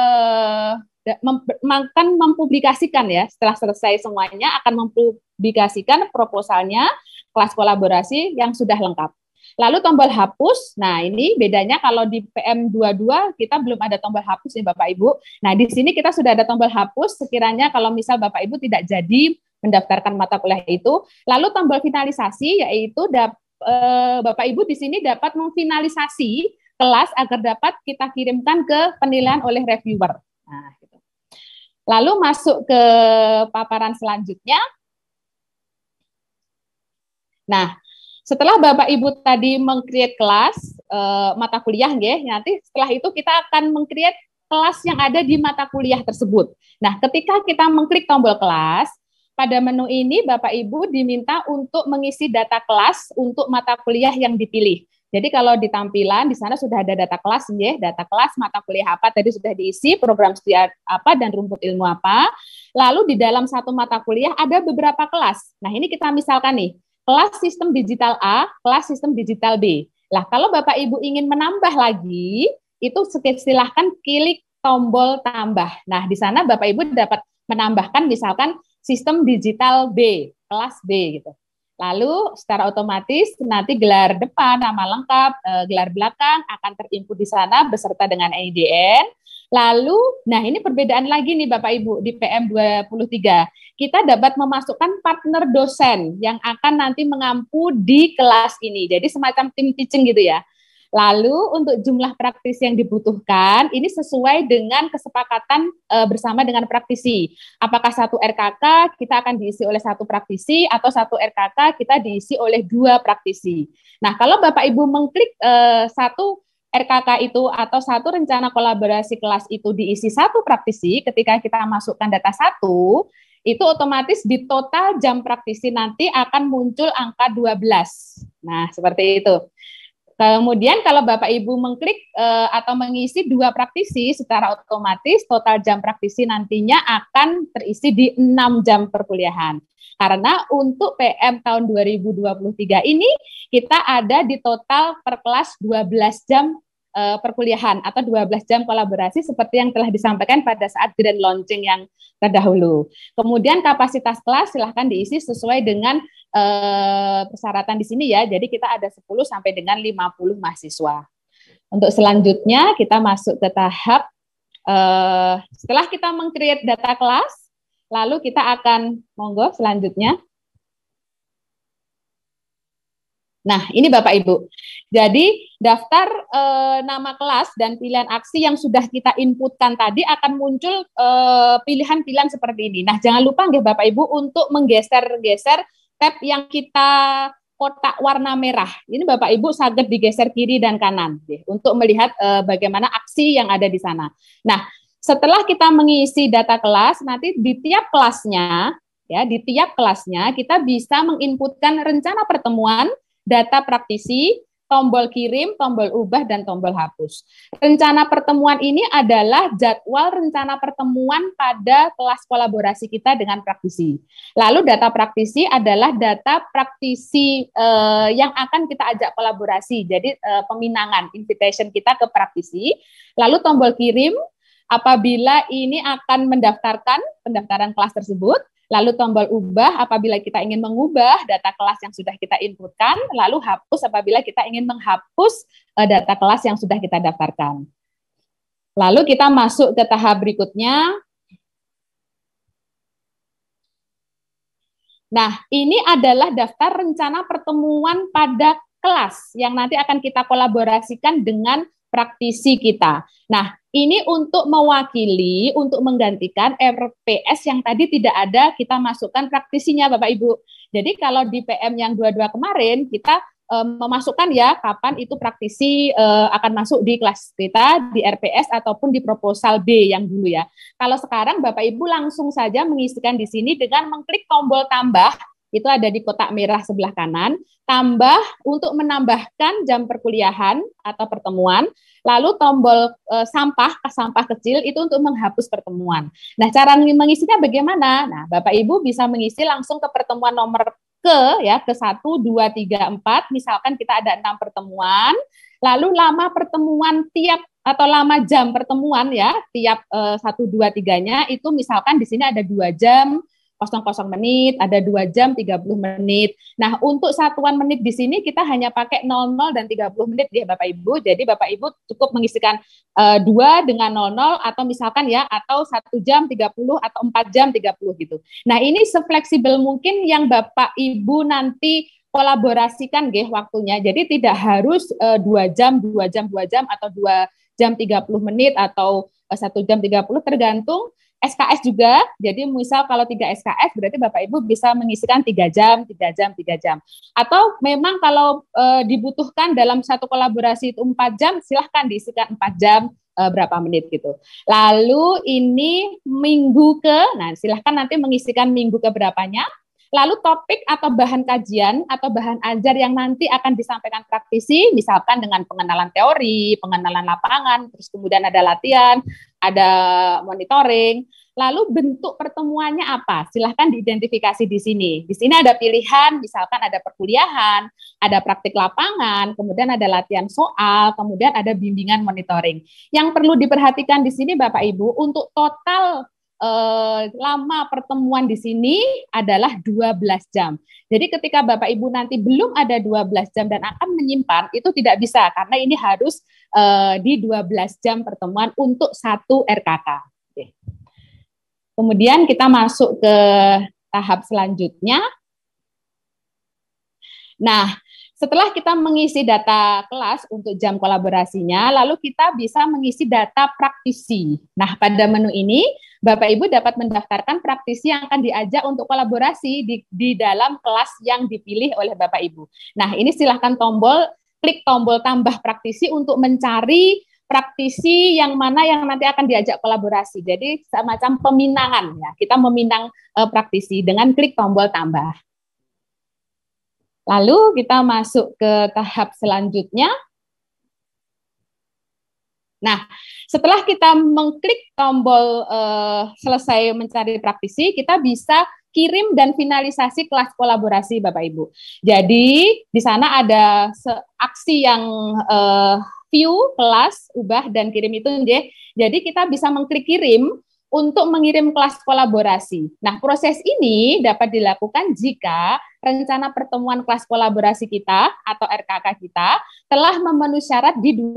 mem, akan mempublikasikan ya setelah selesai semuanya akan mempublikasikan proposalnya kelas kolaborasi yang sudah lengkap. Lalu tombol hapus. Nah, ini bedanya kalau di PM22 kita belum ada tombol hapus nih ya, Bapak Ibu. Nah, di sini kita sudah ada tombol hapus sekiranya kalau misal Bapak Ibu tidak jadi mendaftarkan mata kuliah itu. Lalu tombol finalisasi yaitu e, Bapak Ibu di sini dapat memfinalisasi kelas agar dapat kita kirimkan ke penilaian oleh reviewer. Nah, gitu. Lalu masuk ke paparan selanjutnya. Nah, setelah Bapak Ibu tadi meng-create kelas e, mata kuliah, ya, nanti setelah itu kita akan meng-create kelas yang ada di mata kuliah tersebut. Nah, ketika kita mengklik tombol kelas, pada menu ini, Bapak Ibu diminta untuk mengisi data kelas untuk mata kuliah yang dipilih. Jadi kalau di tampilan di sana sudah ada data kelas ya, data kelas mata kuliah apa tadi sudah diisi, program studi apa dan rumput ilmu apa. Lalu di dalam satu mata kuliah ada beberapa kelas. Nah, ini kita misalkan nih, kelas sistem digital A, kelas sistem digital B. Lah, kalau Bapak Ibu ingin menambah lagi, itu silahkan klik tombol tambah. Nah, di sana Bapak Ibu dapat menambahkan misalkan sistem digital B, kelas B gitu. Lalu secara otomatis nanti gelar depan, nama lengkap, eh, gelar belakang akan terinput di sana beserta dengan NIDN. Lalu, nah ini perbedaan lagi nih Bapak Ibu di PM 23. Kita dapat memasukkan partner dosen yang akan nanti mengampu di kelas ini. Jadi semacam tim teaching gitu ya. Lalu untuk jumlah praktisi yang dibutuhkan ini sesuai dengan kesepakatan e, bersama dengan praktisi. Apakah satu RKK kita akan diisi oleh satu praktisi atau satu RKK kita diisi oleh dua praktisi. Nah kalau Bapak Ibu mengklik e, satu RKK itu atau satu rencana kolaborasi kelas itu diisi satu praktisi, ketika kita masukkan data satu itu otomatis di total jam praktisi nanti akan muncul angka 12. Nah, seperti itu. Kemudian kalau Bapak Ibu mengklik uh, atau mengisi dua praktisi secara otomatis total jam praktisi nantinya akan terisi di enam jam perkuliahan. Karena untuk PM tahun 2023 ini kita ada di total per kelas 12 jam uh, perkuliahan atau 12 jam kolaborasi seperti yang telah disampaikan pada saat grand launching yang terdahulu. Kemudian kapasitas kelas silahkan diisi sesuai dengan Eh, persyaratan di sini ya. Jadi kita ada 10 sampai dengan 50 mahasiswa. Untuk selanjutnya kita masuk ke tahap eh, setelah kita mengcreate data kelas, lalu kita akan monggo selanjutnya. Nah, ini Bapak Ibu. Jadi, daftar e, nama kelas dan pilihan aksi yang sudah kita inputkan tadi akan muncul eh, pilihan-pilihan seperti ini. Nah, jangan lupa nggih Bapak Ibu untuk menggeser-geser tab yang kita kotak warna merah. Ini Bapak Ibu sangat digeser kiri dan kanan untuk melihat e, bagaimana aksi yang ada di sana. Nah, setelah kita mengisi data kelas, nanti di tiap kelasnya ya, di tiap kelasnya kita bisa menginputkan rencana pertemuan, data praktisi, tombol kirim, tombol ubah, dan tombol hapus. Rencana pertemuan ini adalah jadwal rencana pertemuan pada kelas kolaborasi kita dengan praktisi. Lalu data praktisi adalah data praktisi eh, yang akan kita ajak kolaborasi, jadi eh, peminangan, invitation kita ke praktisi. Lalu tombol kirim apabila ini akan mendaftarkan pendaftaran kelas tersebut. Lalu tombol ubah apabila kita ingin mengubah data kelas yang sudah kita inputkan, lalu hapus apabila kita ingin menghapus uh, data kelas yang sudah kita daftarkan. Lalu kita masuk ke tahap berikutnya. Nah, ini adalah daftar rencana pertemuan pada kelas yang nanti akan kita kolaborasikan dengan praktisi kita. Nah, ini untuk mewakili, untuk menggantikan RPS yang tadi tidak ada, kita masukkan praktisinya Bapak Ibu. Jadi kalau di PM yang dua-dua kemarin, kita um, memasukkan ya kapan itu praktisi uh, akan masuk di kelas kita, di RPS ataupun di proposal B yang dulu ya. Kalau sekarang Bapak Ibu langsung saja mengisikan di sini dengan mengklik tombol tambah itu ada di kotak merah sebelah kanan, tambah untuk menambahkan jam perkuliahan atau pertemuan, lalu tombol e, sampah, sampah kecil itu untuk menghapus pertemuan. Nah, cara mengisinya bagaimana? Nah, Bapak Ibu bisa mengisi langsung ke pertemuan nomor ke ya ke 1 2 3 4 misalkan kita ada enam pertemuan lalu lama pertemuan tiap atau lama jam pertemuan ya tiap e, satu dua nya itu misalkan di sini ada dua jam 00 menit, ada 2 jam 30 menit. Nah, untuk satuan menit di sini kita hanya pakai 00 dan 30 menit ya Bapak Ibu. Jadi Bapak Ibu cukup mengisikan uh, eh, 2 dengan 00 atau misalkan ya atau 1 jam 30 atau 4 jam 30 gitu. Nah, ini sefleksibel mungkin yang Bapak Ibu nanti kolaborasikan gih waktunya. Jadi tidak harus eh, dua 2 jam, dua jam, dua jam atau dua jam 30 menit atau eh, satu jam 30 tergantung SKS juga, jadi misal kalau tiga SKS berarti Bapak Ibu bisa mengisikan tiga jam, tiga jam, tiga jam. Atau memang kalau e, dibutuhkan dalam satu kolaborasi itu empat jam, silahkan diisikan empat jam, e, berapa menit gitu. Lalu ini minggu ke, nah silahkan nanti mengisikan minggu ke berapanya, Lalu topik atau bahan kajian atau bahan ajar yang nanti akan disampaikan praktisi, misalkan dengan pengenalan teori, pengenalan lapangan, terus kemudian ada latihan, ada monitoring. Lalu bentuk pertemuannya apa? Silahkan diidentifikasi di sini. Di sini ada pilihan, misalkan ada perkuliahan, ada praktik lapangan, kemudian ada latihan soal, kemudian ada bimbingan monitoring. Yang perlu diperhatikan di sini Bapak Ibu, untuk total eh, lama pertemuan di sini adalah 12 jam. Jadi ketika Bapak Ibu nanti belum ada 12 jam dan akan menyimpan itu tidak bisa karena ini harus eh, di 12 jam pertemuan untuk satu RKK. Kemudian kita masuk ke tahap selanjutnya. Nah, setelah kita mengisi data kelas untuk jam kolaborasinya, lalu kita bisa mengisi data praktisi. Nah, pada menu ini Bapak Ibu dapat mendaftarkan praktisi yang akan diajak untuk kolaborasi di, di dalam kelas yang dipilih oleh Bapak Ibu. Nah, ini silahkan tombol, klik tombol tambah praktisi untuk mencari praktisi yang mana yang nanti akan diajak kolaborasi. Jadi semacam peminangan ya, kita meminang uh, praktisi dengan klik tombol tambah. Lalu kita masuk ke tahap selanjutnya, Nah, setelah kita mengklik tombol uh, selesai mencari praktisi, kita bisa kirim dan finalisasi kelas kolaborasi Bapak Ibu. Jadi di sana ada aksi yang uh, view, kelas, ubah dan kirim itu nje. Jadi kita bisa mengklik kirim untuk mengirim kelas kolaborasi. Nah, proses ini dapat dilakukan jika rencana pertemuan kelas kolaborasi kita atau RKK kita telah memenuhi syarat di 12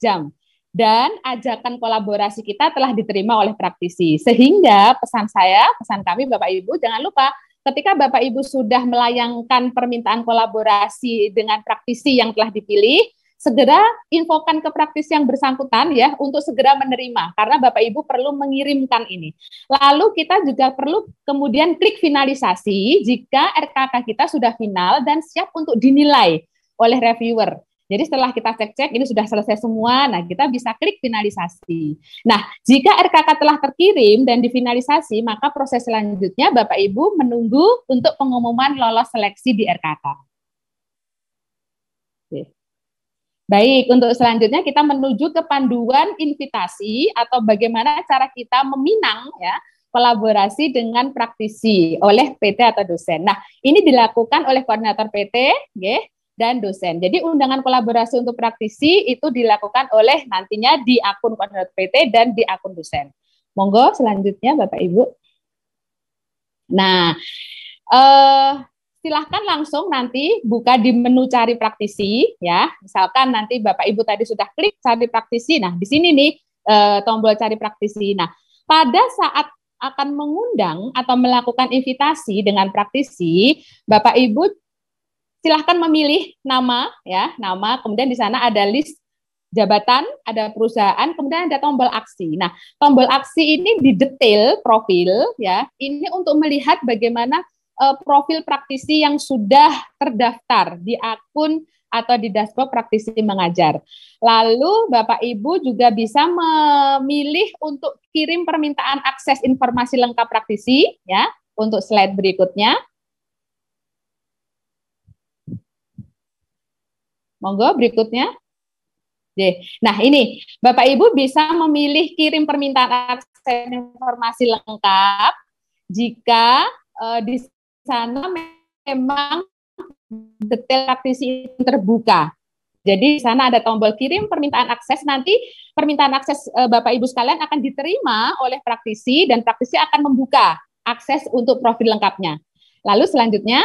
jam dan ajakan kolaborasi kita telah diterima oleh praktisi. Sehingga pesan saya, pesan kami Bapak Ibu, jangan lupa ketika Bapak Ibu sudah melayangkan permintaan kolaborasi dengan praktisi yang telah dipilih, segera infokan ke praktisi yang bersangkutan ya untuk segera menerima karena Bapak Ibu perlu mengirimkan ini. Lalu kita juga perlu kemudian klik finalisasi jika RKK kita sudah final dan siap untuk dinilai oleh reviewer. Jadi setelah kita cek-cek ini sudah selesai semua, nah kita bisa klik finalisasi. Nah, jika RKK telah terkirim dan difinalisasi, maka proses selanjutnya Bapak Ibu menunggu untuk pengumuman lolos seleksi di RKK. Baik, untuk selanjutnya kita menuju ke panduan invitasi atau bagaimana cara kita meminang ya kolaborasi dengan praktisi oleh PT atau dosen. Nah, ini dilakukan oleh koordinator PT, okay, dan dosen. Jadi undangan kolaborasi untuk praktisi itu dilakukan oleh nantinya di akun koordinator PT dan di akun dosen. Monggo selanjutnya Bapak Ibu. Nah, eh, silahkan langsung nanti buka di menu cari praktisi ya. Misalkan nanti Bapak Ibu tadi sudah klik cari praktisi. Nah, di sini nih eh, tombol cari praktisi. Nah, pada saat akan mengundang atau melakukan invitasi dengan praktisi, Bapak Ibu silahkan memilih nama ya nama kemudian di sana ada list jabatan ada perusahaan kemudian ada tombol aksi nah tombol aksi ini di detail profil ya ini untuk melihat bagaimana uh, profil praktisi yang sudah terdaftar di akun atau di dashboard praktisi mengajar. Lalu Bapak Ibu juga bisa memilih untuk kirim permintaan akses informasi lengkap praktisi ya untuk slide berikutnya. Monggo berikutnya. Nah ini Bapak Ibu bisa memilih kirim permintaan akses informasi lengkap jika uh, di sana memang detail praktisi itu terbuka. Jadi di sana ada tombol kirim permintaan akses. Nanti permintaan akses uh, Bapak Ibu sekalian akan diterima oleh praktisi dan praktisi akan membuka akses untuk profil lengkapnya. Lalu selanjutnya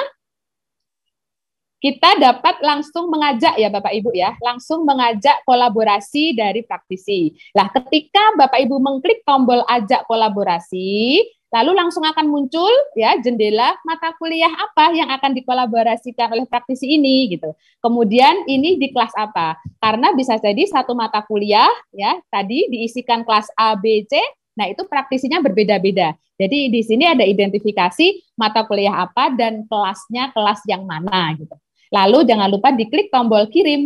kita dapat langsung mengajak ya Bapak Ibu ya, langsung mengajak kolaborasi dari praktisi. Nah ketika Bapak Ibu mengklik tombol ajak kolaborasi, lalu langsung akan muncul ya jendela mata kuliah apa yang akan dikolaborasikan oleh praktisi ini gitu. Kemudian ini di kelas apa? Karena bisa jadi satu mata kuliah ya tadi diisikan kelas A, B, C, Nah, itu praktisinya berbeda-beda. Jadi di sini ada identifikasi mata kuliah apa dan kelasnya kelas yang mana gitu. Lalu jangan lupa diklik tombol kirim.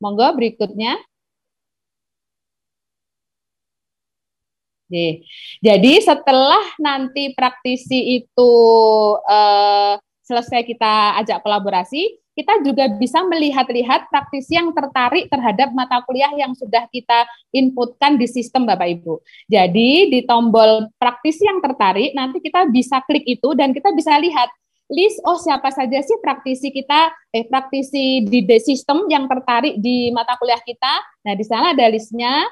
Monggo berikutnya. Jadi setelah nanti praktisi itu eh, selesai kita ajak kolaborasi, kita juga bisa melihat-lihat praktisi yang tertarik terhadap mata kuliah yang sudah kita inputkan di sistem Bapak Ibu. Jadi di tombol praktisi yang tertarik nanti kita bisa klik itu dan kita bisa lihat list oh siapa saja sih praktisi kita eh praktisi di the system yang tertarik di mata kuliah kita. Nah, di sana ada listnya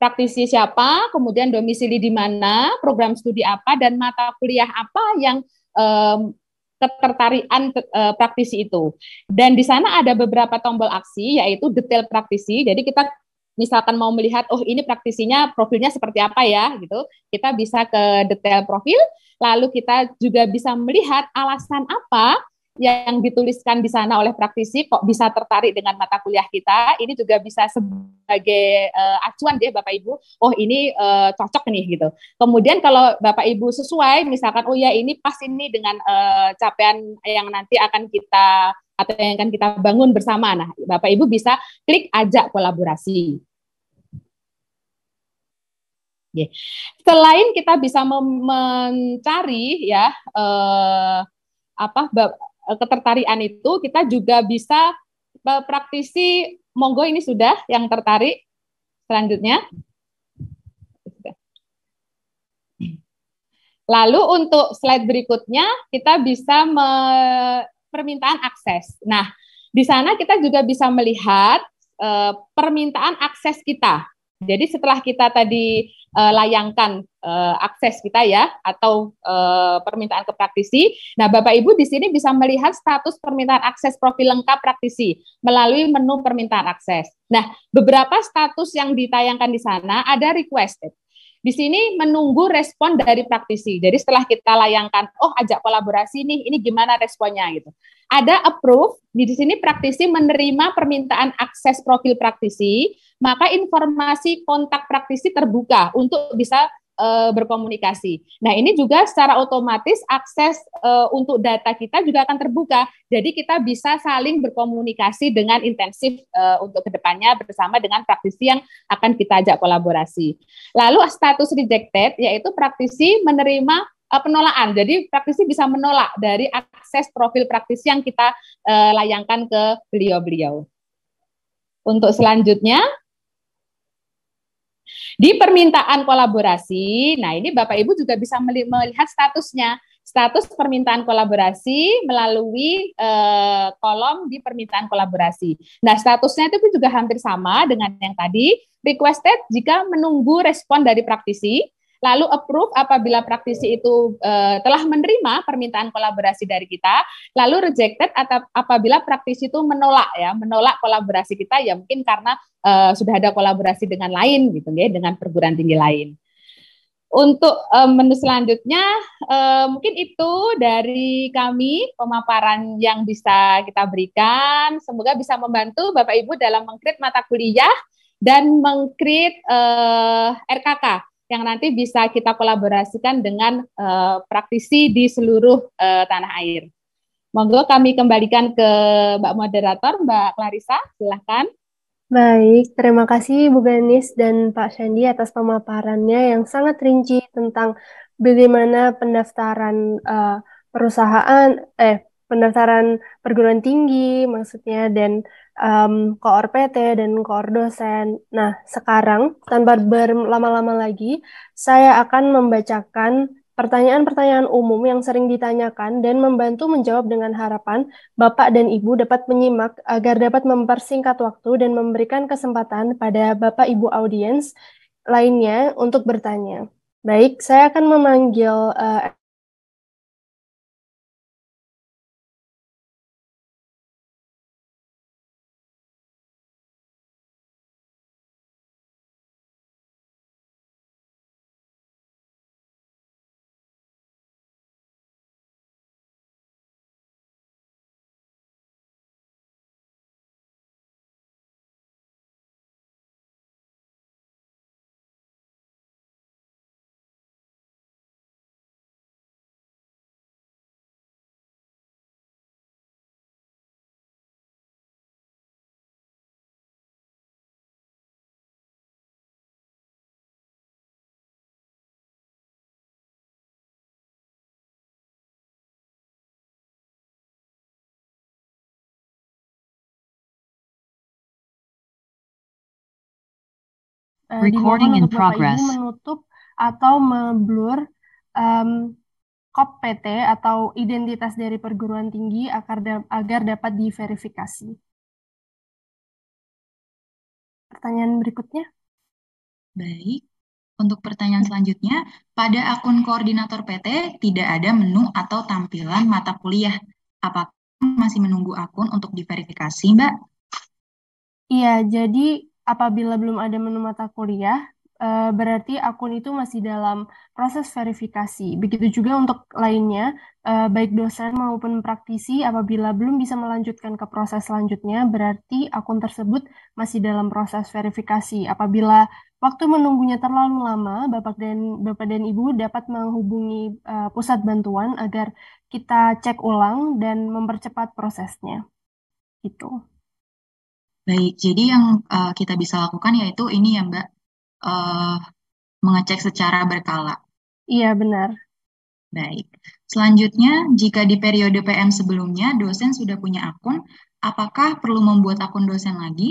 praktisi siapa, kemudian domisili di mana, program studi apa dan mata kuliah apa yang um, ketertarikan uh, praktisi itu. Dan di sana ada beberapa tombol aksi yaitu detail praktisi. Jadi kita misalkan mau melihat oh ini praktisinya profilnya seperti apa ya gitu kita bisa ke detail profil lalu kita juga bisa melihat alasan apa yang dituliskan di sana oleh praktisi kok bisa tertarik dengan mata kuliah kita ini juga bisa sebagai uh, acuan deh Bapak Ibu oh ini uh, cocok nih gitu kemudian kalau Bapak Ibu sesuai misalkan oh ya ini pas ini dengan uh, capaian yang nanti akan kita atau yang akan kita bangun bersama nah Bapak Ibu bisa klik ajak kolaborasi Yeah. Selain kita bisa mencari ya uh, apa Eh, ketertarikan itu kita juga bisa eh, praktisi monggo ini sudah yang tertarik selanjutnya lalu untuk slide berikutnya kita bisa me permintaan akses nah di sana kita juga bisa melihat e, permintaan akses kita jadi setelah kita tadi uh, layangkan uh, akses kita ya atau uh, permintaan ke praktisi. Nah, Bapak Ibu di sini bisa melihat status permintaan akses profil lengkap praktisi melalui menu permintaan akses. Nah, beberapa status yang ditayangkan di sana ada requested di sini menunggu respon dari praktisi. Jadi setelah kita layangkan, oh ajak kolaborasi nih, ini gimana responnya gitu. Ada approve, di sini praktisi menerima permintaan akses profil praktisi, maka informasi kontak praktisi terbuka untuk bisa uh, berkomunikasi. Nah, ini juga secara otomatis akses uh, untuk data kita juga akan terbuka. Jadi kita bisa saling berkomunikasi dengan intensif uh, untuk kedepannya bersama dengan praktisi yang akan kita ajak kolaborasi. Lalu status rejected yaitu praktisi menerima penolakan. Jadi praktisi bisa menolak dari akses profil praktisi yang kita uh, layangkan ke beliau-beliau. Untuk selanjutnya, di permintaan kolaborasi, nah ini Bapak Ibu juga bisa melihat statusnya. Status permintaan kolaborasi melalui eh, kolom di permintaan kolaborasi. Nah, statusnya itu juga hampir sama dengan yang tadi, requested jika menunggu respon dari praktisi, lalu approve apabila praktisi itu uh, telah menerima permintaan kolaborasi dari kita, lalu rejected atau apabila praktisi itu menolak ya, menolak kolaborasi kita ya mungkin karena uh, sudah ada kolaborasi dengan lain gitu ya, dengan perguruan tinggi lain. Untuk eh, menu selanjutnya mungkin itu dari kami pemaparan yang bisa kita berikan. Semoga bisa membantu Bapak Ibu dalam mengkrit mata kuliah dan mengkrit uh, RKK yang nanti bisa kita kolaborasikan dengan uh, praktisi di seluruh uh, tanah air. Monggo kami kembalikan ke Mbak Moderator, Mbak Clarissa, silahkan. Baik, terima kasih Bu Ganis dan Pak Sandi atas pemaparannya yang sangat rinci tentang bagaimana pendaftaran uh, perusahaan, eh pendaftaran perguruan tinggi maksudnya dan um, koor PT dan koor dosen. Nah, sekarang tanpa berlama-lama lagi, saya akan membacakan pertanyaan-pertanyaan umum yang sering ditanyakan dan membantu menjawab dengan harapan Bapak dan Ibu dapat menyimak agar dapat mempersingkat waktu dan memberikan kesempatan pada Bapak Ibu audiens lainnya untuk bertanya. Baik, saya akan memanggil uh, Eh, recording in progress. menutup atau memblur um, KOP PT atau identitas dari perguruan tinggi agar, da agar dapat diverifikasi. Pertanyaan berikutnya. Baik. Untuk pertanyaan selanjutnya, pada akun koordinator PT tidak ada menu atau tampilan mata kuliah. Apakah masih menunggu akun untuk diverifikasi, Mbak? Iya, jadi apabila belum ada menu mata kuliah, eh, berarti akun itu masih dalam proses verifikasi. Begitu juga untuk lainnya, eh, baik dosen maupun praktisi apabila belum bisa melanjutkan ke proses selanjutnya, berarti akun tersebut masih dalam proses verifikasi. Apabila waktu menunggunya terlalu lama, Bapak dan Bapak dan Ibu dapat menghubungi eh, pusat bantuan agar kita cek ulang dan mempercepat prosesnya. Gitu. Baik, jadi yang uh, kita bisa lakukan yaitu ini ya Mbak, uh, mengecek secara berkala. Iya benar. Baik. Selanjutnya, jika di periode PM sebelumnya dosen sudah punya akun, apakah perlu membuat akun dosen lagi?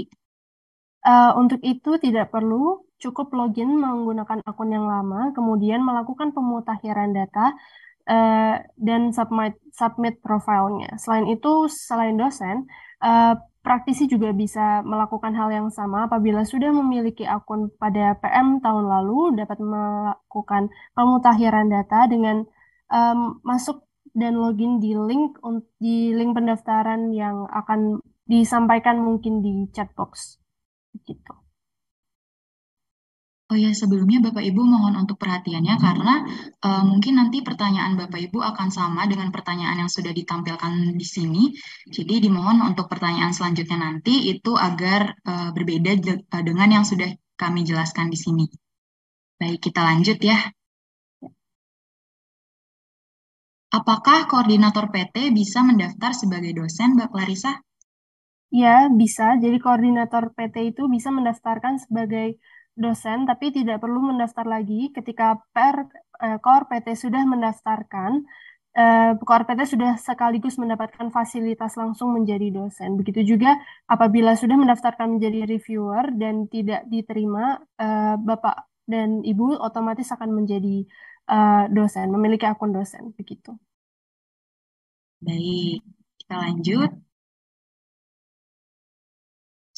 Uh, untuk itu tidak perlu, cukup login menggunakan akun yang lama, kemudian melakukan pemutakhiran data uh, dan submit submit profilnya. Selain itu, selain dosen, uh, Praktisi juga bisa melakukan hal yang sama apabila sudah memiliki akun pada PM tahun lalu dapat melakukan pemutakhiran data dengan um, masuk dan login di link di link pendaftaran yang akan disampaikan mungkin di chatbox. Gitu. Oh ya, sebelumnya Bapak Ibu mohon untuk perhatiannya karena uh, mungkin nanti pertanyaan Bapak Ibu akan sama dengan pertanyaan yang sudah ditampilkan di sini. Jadi dimohon untuk pertanyaan selanjutnya nanti itu agar uh, berbeda eh, dengan yang sudah kami jelaskan di sini. Baik, kita lanjut ya. Apakah koordinator PT bisa mendaftar sebagai dosen, Mbak Clarissa? Ya, bisa. Jadi koordinator PT itu bisa mendaftarkan sebagai dosen, tapi tidak perlu mendaftar lagi ketika per eh, KOR PT sudah mendaftarkan. Eh, KOR PT sudah sekaligus mendapatkan fasilitas langsung menjadi dosen. Begitu juga apabila sudah mendaftarkan menjadi reviewer dan tidak diterima, eh, Bapak dan Ibu otomatis akan menjadi dosen, memiliki akun dosen. Begitu. Baik, kita lanjut.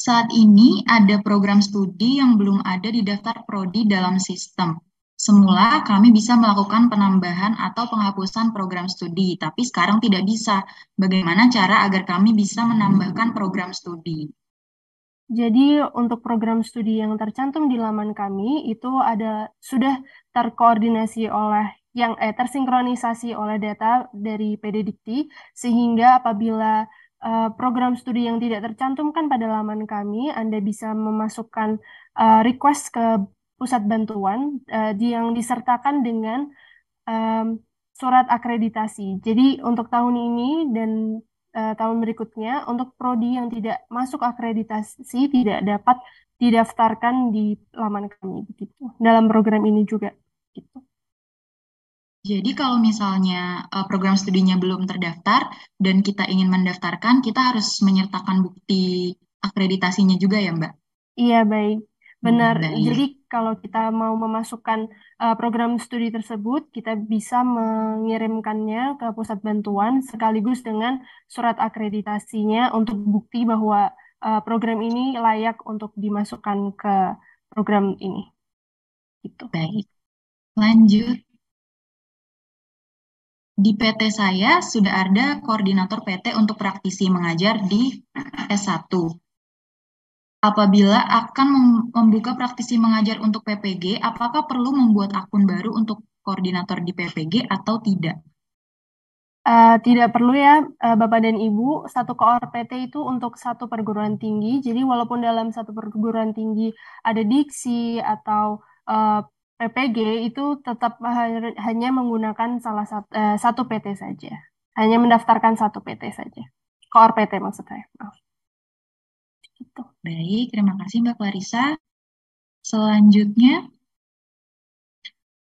Saat ini ada program studi yang belum ada di daftar prodi dalam sistem. Semula kami bisa melakukan penambahan atau penghapusan program studi, tapi sekarang tidak bisa. Bagaimana cara agar kami bisa menambahkan program studi? Jadi untuk program studi yang tercantum di laman kami itu ada sudah terkoordinasi oleh yang eh tersinkronisasi oleh data dari PD Dikti sehingga apabila Eh, program studi yang tidak tercantumkan pada laman kami, Anda bisa memasukkan uh, request ke pusat bantuan uh, yang disertakan dengan um, surat akreditasi. Jadi untuk tahun ini dan uh, tahun berikutnya, untuk prodi yang tidak masuk akreditasi tidak dapat didaftarkan di laman kami begitu dalam program ini juga gitu. Jadi kalau misalnya eh, program studinya belum terdaftar dan kita ingin mendaftarkan, kita harus menyertakan bukti akreditasinya juga ya Mbak? Iya baik, benar. Hmm, baik. Jadi kalau kita mau memasukkan eh, program studi tersebut, kita bisa mengirimkannya ke pusat bantuan sekaligus dengan surat akreditasinya untuk bukti bahwa eh, program ini layak untuk dimasukkan ke program ini. Gitu. Baik, lanjut di PT saya sudah ada koordinator PT untuk praktisi mengajar di S1. Apabila akan membuka praktisi mengajar untuk PPG, apakah perlu membuat akun baru untuk koordinator di PPG atau tidak? Uh, tidak perlu ya, uh, Bapak dan Ibu. Satu koor PT itu untuk satu perguruan tinggi. Jadi walaupun dalam satu perguruan tinggi ada diksi atau uh, PPG itu tetap hanya menggunakan salah eh, satu, uh, satu PT saja. Hanya mendaftarkan satu PT saja. Koor PT maksud saya. Maaf. Gitu. Baik, terima kasih Mbak Clarissa. Selanjutnya,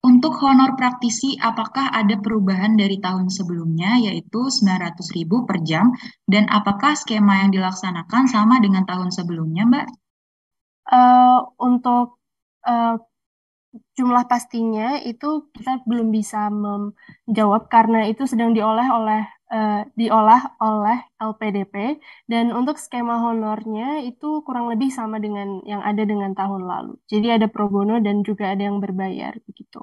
untuk honor praktisi, apakah ada perubahan dari tahun sebelumnya, yaitu 900.000 ribu per jam, dan apakah skema yang dilaksanakan sama dengan tahun sebelumnya, Mbak? Uh, untuk uh, jumlah pastinya itu kita belum bisa menjawab karena itu sedang diolah oleh uh, diolah oleh LPDP dan untuk skema honornya itu kurang lebih sama dengan yang ada dengan tahun lalu. Jadi ada pro bono dan juga ada yang berbayar begitu.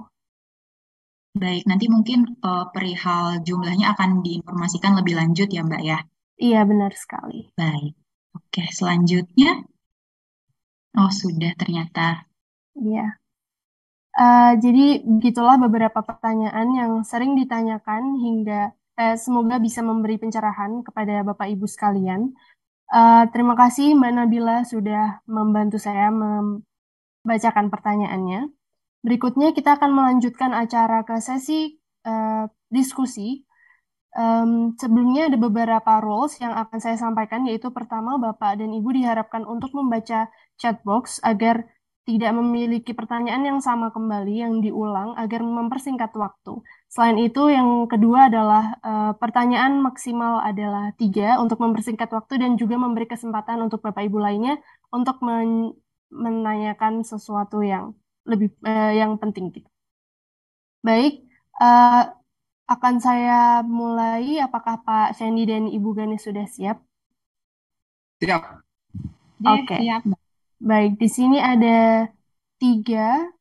Baik, nanti mungkin uh, perihal jumlahnya akan diinformasikan lebih lanjut ya Mbak ya? Iya, benar sekali. Baik, oke selanjutnya. Oh sudah ternyata. Iya. Eh, jadi begitulah beberapa pertanyaan yang sering ditanyakan hingga uh, semoga bisa memberi pencerahan kepada Bapak Ibu sekalian. Uh, terima kasih Mbak Nabila sudah membantu saya membacakan pertanyaannya. Berikutnya kita akan melanjutkan acara ke sesi uh, diskusi. Um, sebelumnya ada beberapa rules yang akan saya sampaikan, yaitu pertama Bapak dan Ibu diharapkan untuk membaca chatbox agar tidak memiliki pertanyaan yang sama kembali yang diulang agar mempersingkat waktu. Selain itu, yang kedua adalah e, pertanyaan maksimal adalah tiga untuk mempersingkat waktu dan juga memberi kesempatan untuk Bapak Ibu lainnya untuk men menanyakan sesuatu yang lebih e, yang penting. Gitu. Baik, e, akan saya mulai. Apakah Pak Sandy dan Ibu Gani sudah siap? Siap. Oke. Okay. Siap. Baik, di sini ada tiga,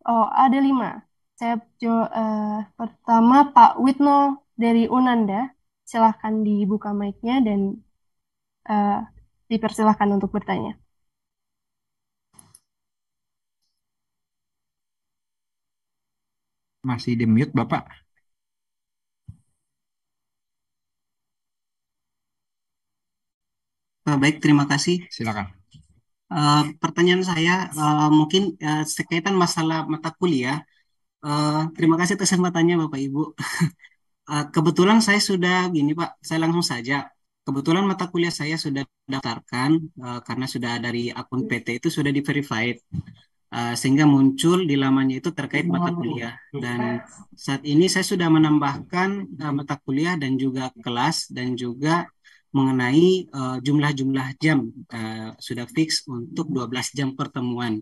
oh ada lima. Saya jo, uh, eh, pertama Pak Witno dari Unanda, silahkan dibuka mic-nya dan uh, dipersilahkan untuk bertanya. Masih di mute Bapak? Eh, baik, terima kasih. Silakan. Eh, pertanyaan saya uh, mungkin uh, sekaitan masalah mata kuliah. Uh, terima kasih atas kesempatannya Bapak Ibu. uh, kebetulan saya sudah gini Pak, saya langsung saja. Kebetulan mata kuliah saya sudah daftarkan uh, karena sudah dari akun PT itu sudah diverified Uh, sehingga muncul di lamanya itu terkait mata kuliah dan saat ini saya sudah menambahkan uh, mata kuliah dan juga kelas dan juga mengenai jumlah eh, jumlah-jumlah jam uh, sudah fix untuk 12 jam pertemuan.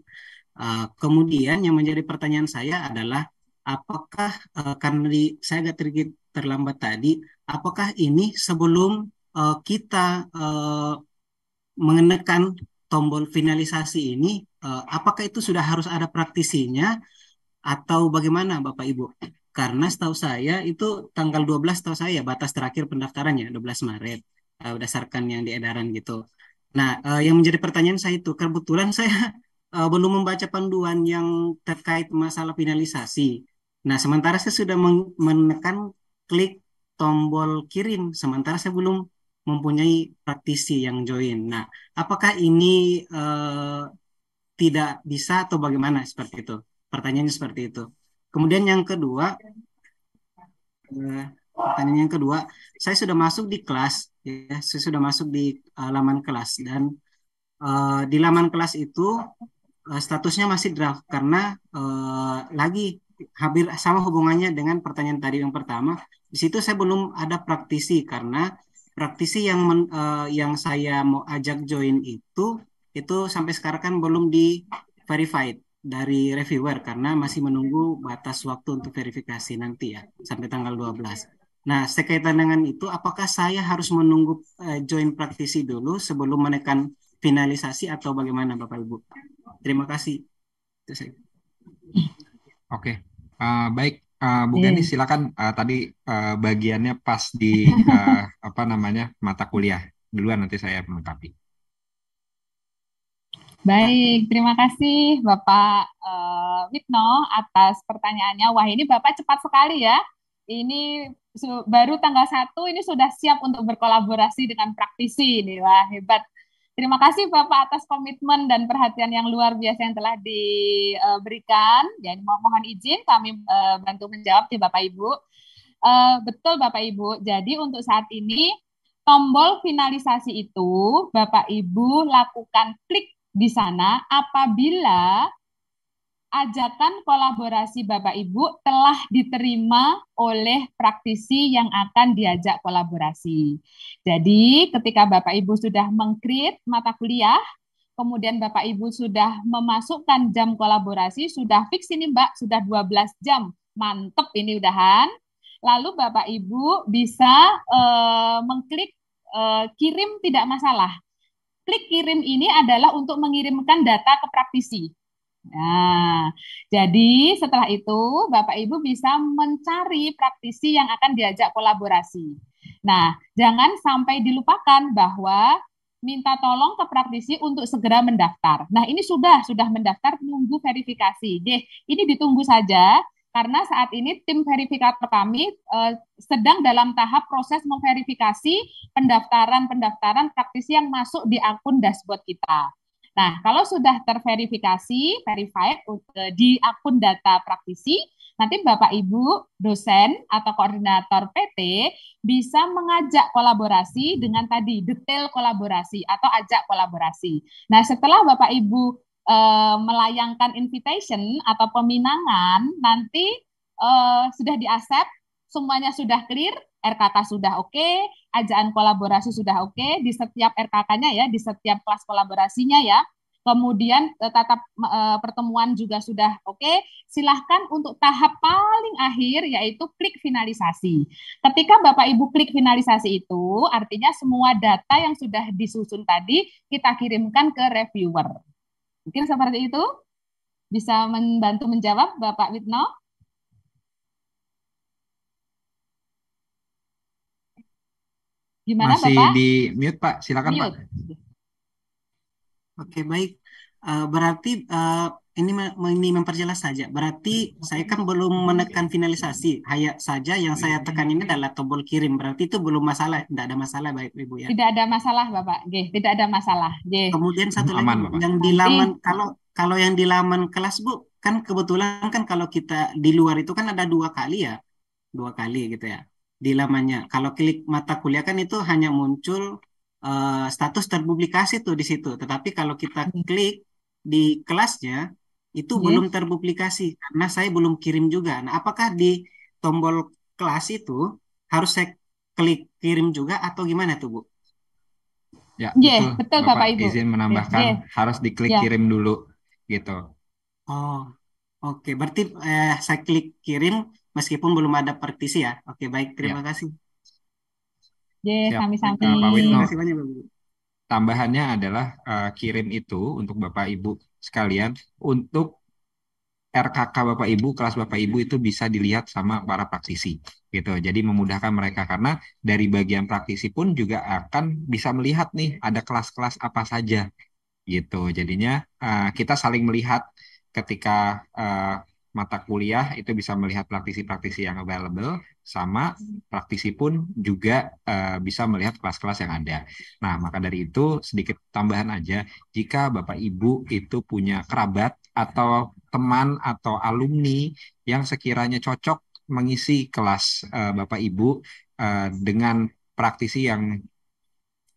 Uh, kemudian yang menjadi pertanyaan saya adalah apakah uh, karena di, saya agak sedikit terlambat tadi, apakah ini sebelum uh, kita uh, menekan tombol finalisasi ini, uh, apakah itu sudah harus ada praktisinya atau bagaimana Bapak Ibu? Karena setahu saya itu tanggal 12 setahu saya batas terakhir pendaftarannya 12 Maret uh, berdasarkan yang di edaran gitu. Nah, uh, yang menjadi pertanyaan saya itu kebetulan saya uh, belum membaca panduan yang terkait masalah finalisasi. Nah, sementara saya sudah menekan klik tombol kirim, sementara saya belum mempunyai praktisi yang join. Nah, apakah ini uh, tidak bisa atau bagaimana seperti itu? Pertanyaannya seperti itu. Kemudian yang kedua, uh, pertanyaan yang kedua, saya sudah masuk di kelas ya sudah masuk di eh, laman kelas dan uh, di laman kelas itu uh, statusnya masih draft karena uh, lagi hampir sama hubungannya dengan pertanyaan tadi yang pertama. Di situ saya belum ada praktisi karena praktisi yang men, uh, yang saya mau ajak join itu itu sampai sekarang kan belum di verified dari reviewer karena masih menunggu batas waktu untuk verifikasi nanti ya sampai tanggal 12. Nah, sekaitan dengan itu, apakah saya harus menunggu uh, join praktisi dulu sebelum menekan finalisasi atau bagaimana, Bapak Ibu? Terima kasih. Oke, okay. uh, eh, baik. Uh, Bu Gani, hmm. silakan uh, tadi uh, bagiannya pas di uh, apa namanya mata kuliah duluan nanti saya melengkapi. Baik, terima kasih Bapak uh, Witno atas pertanyaannya. Wah ini Bapak cepat sekali ya ini baru tanggal satu ini sudah siap untuk berkolaborasi dengan praktisi ini wah hebat terima kasih Bapak atas komitmen dan perhatian yang luar biasa yang telah diberikan Jadi mo mohon izin kami uh, bantu menjawab ya Bapak Ibu uh, betul Bapak Ibu jadi untuk saat ini tombol finalisasi itu Bapak Ibu lakukan klik di sana apabila ajakan kolaborasi Bapak Ibu telah diterima oleh praktisi yang akan diajak kolaborasi. Jadi ketika Bapak Ibu sudah mengkrit mata kuliah, kemudian Bapak Ibu sudah memasukkan jam kolaborasi, sudah fix ini Mbak, sudah 12 jam, mantep ini udahan. Lalu Bapak Ibu bisa uh, mengklik uh, kirim tidak masalah. Klik kirim ini adalah untuk mengirimkan data ke praktisi. Nah, jadi setelah itu Bapak Ibu bisa mencari praktisi yang akan diajak kolaborasi. Nah, jangan sampai dilupakan bahwa minta tolong ke praktisi untuk segera mendaftar. Nah, ini sudah sudah mendaftar nunggu verifikasi. Deh, ini ditunggu saja karena saat ini tim verifikator kami eh, sedang dalam tahap proses memverifikasi pendaftaran-pendaftaran praktisi yang masuk di akun dashboard kita. Nah, kalau sudah terverifikasi, verified eh, di akun data praktisi, nanti Bapak Ibu dosen atau koordinator PT bisa mengajak kolaborasi dengan tadi detail kolaborasi atau ajak kolaborasi. Nah, setelah Bapak Ibu e, melayangkan invitation atau peminangan, nanti e, sudah diasep, semuanya sudah clear, R sudah oke, okay, ajaan kolaborasi sudah oke okay, di setiap RKK-nya ya, di setiap kelas kolaborasinya ya. Kemudian eh, tatap e, pertemuan juga sudah oke. Okay. Silahkan untuk tahap paling akhir yaitu klik finalisasi. Ketika Bapak Ibu klik finalisasi itu, artinya semua data yang sudah disusun tadi kita kirimkan ke reviewer. Mungkin seperti itu bisa membantu menjawab Bapak Witno. Gimana, Masih Bapak? di mute Pak, silakan mute. Pak. Oke baik, uh, berarti uh, ini ini memperjelas saja. Berarti saya kan belum menekan finalisasi. Hanya saja yang saya tekan ini adalah tombol kirim. Berarti itu belum masalah, tidak ada masalah baik Ibu ya. Tidak ada masalah Bapak, G. tidak ada masalah. G. Kemudian satu Aman, lagi Bapak. yang di laman kalau kalau yang di laman kelas Bu kan kebetulan kan kalau kita di luar itu kan ada dua kali ya, dua kali gitu ya di lamanya Kalau klik mata kuliah kan itu hanya muncul uh, status terpublikasi tuh di situ. Tetapi kalau kita hmm. klik di kelasnya itu yes. Iya. belum terpublikasi karena saya belum kirim juga. Nah, apakah di tombol kelas itu harus saya klik kirim juga atau gimana tuh, Bu? Ya, yes, iya, betul, betul Bapak, Bapak Ibu. Izin iya, menambahkan yes. harus diklik yes. kirim dulu gitu. Oh. Oke, berarti eh, saya klik kirim meskipun belum ada praktisi ya. Oke, baik. Terima ya. kasih. Yes, sami-sami. Uh, Pak Terima kasih banyak, Tambahannya adalah uh, kirim itu untuk Bapak Ibu sekalian untuk RKK Bapak Ibu, kelas Bapak Ibu itu bisa dilihat sama para praktisi gitu. Jadi memudahkan mereka karena dari bagian praktisi pun juga akan bisa melihat nih ada kelas-kelas apa saja gitu. Jadinya uh, kita saling melihat ketika uh, mata kuliah itu bisa melihat praktisi-praktisi yang available sama hmm. praktisi pun juga uh, bisa melihat kelas-kelas yang ada. Nah, maka dari itu sedikit tambahan aja jika Bapak Ibu itu punya kerabat atau teman atau alumni yang sekiranya cocok mengisi kelas uh, Bapak Ibu uh, dengan praktisi yang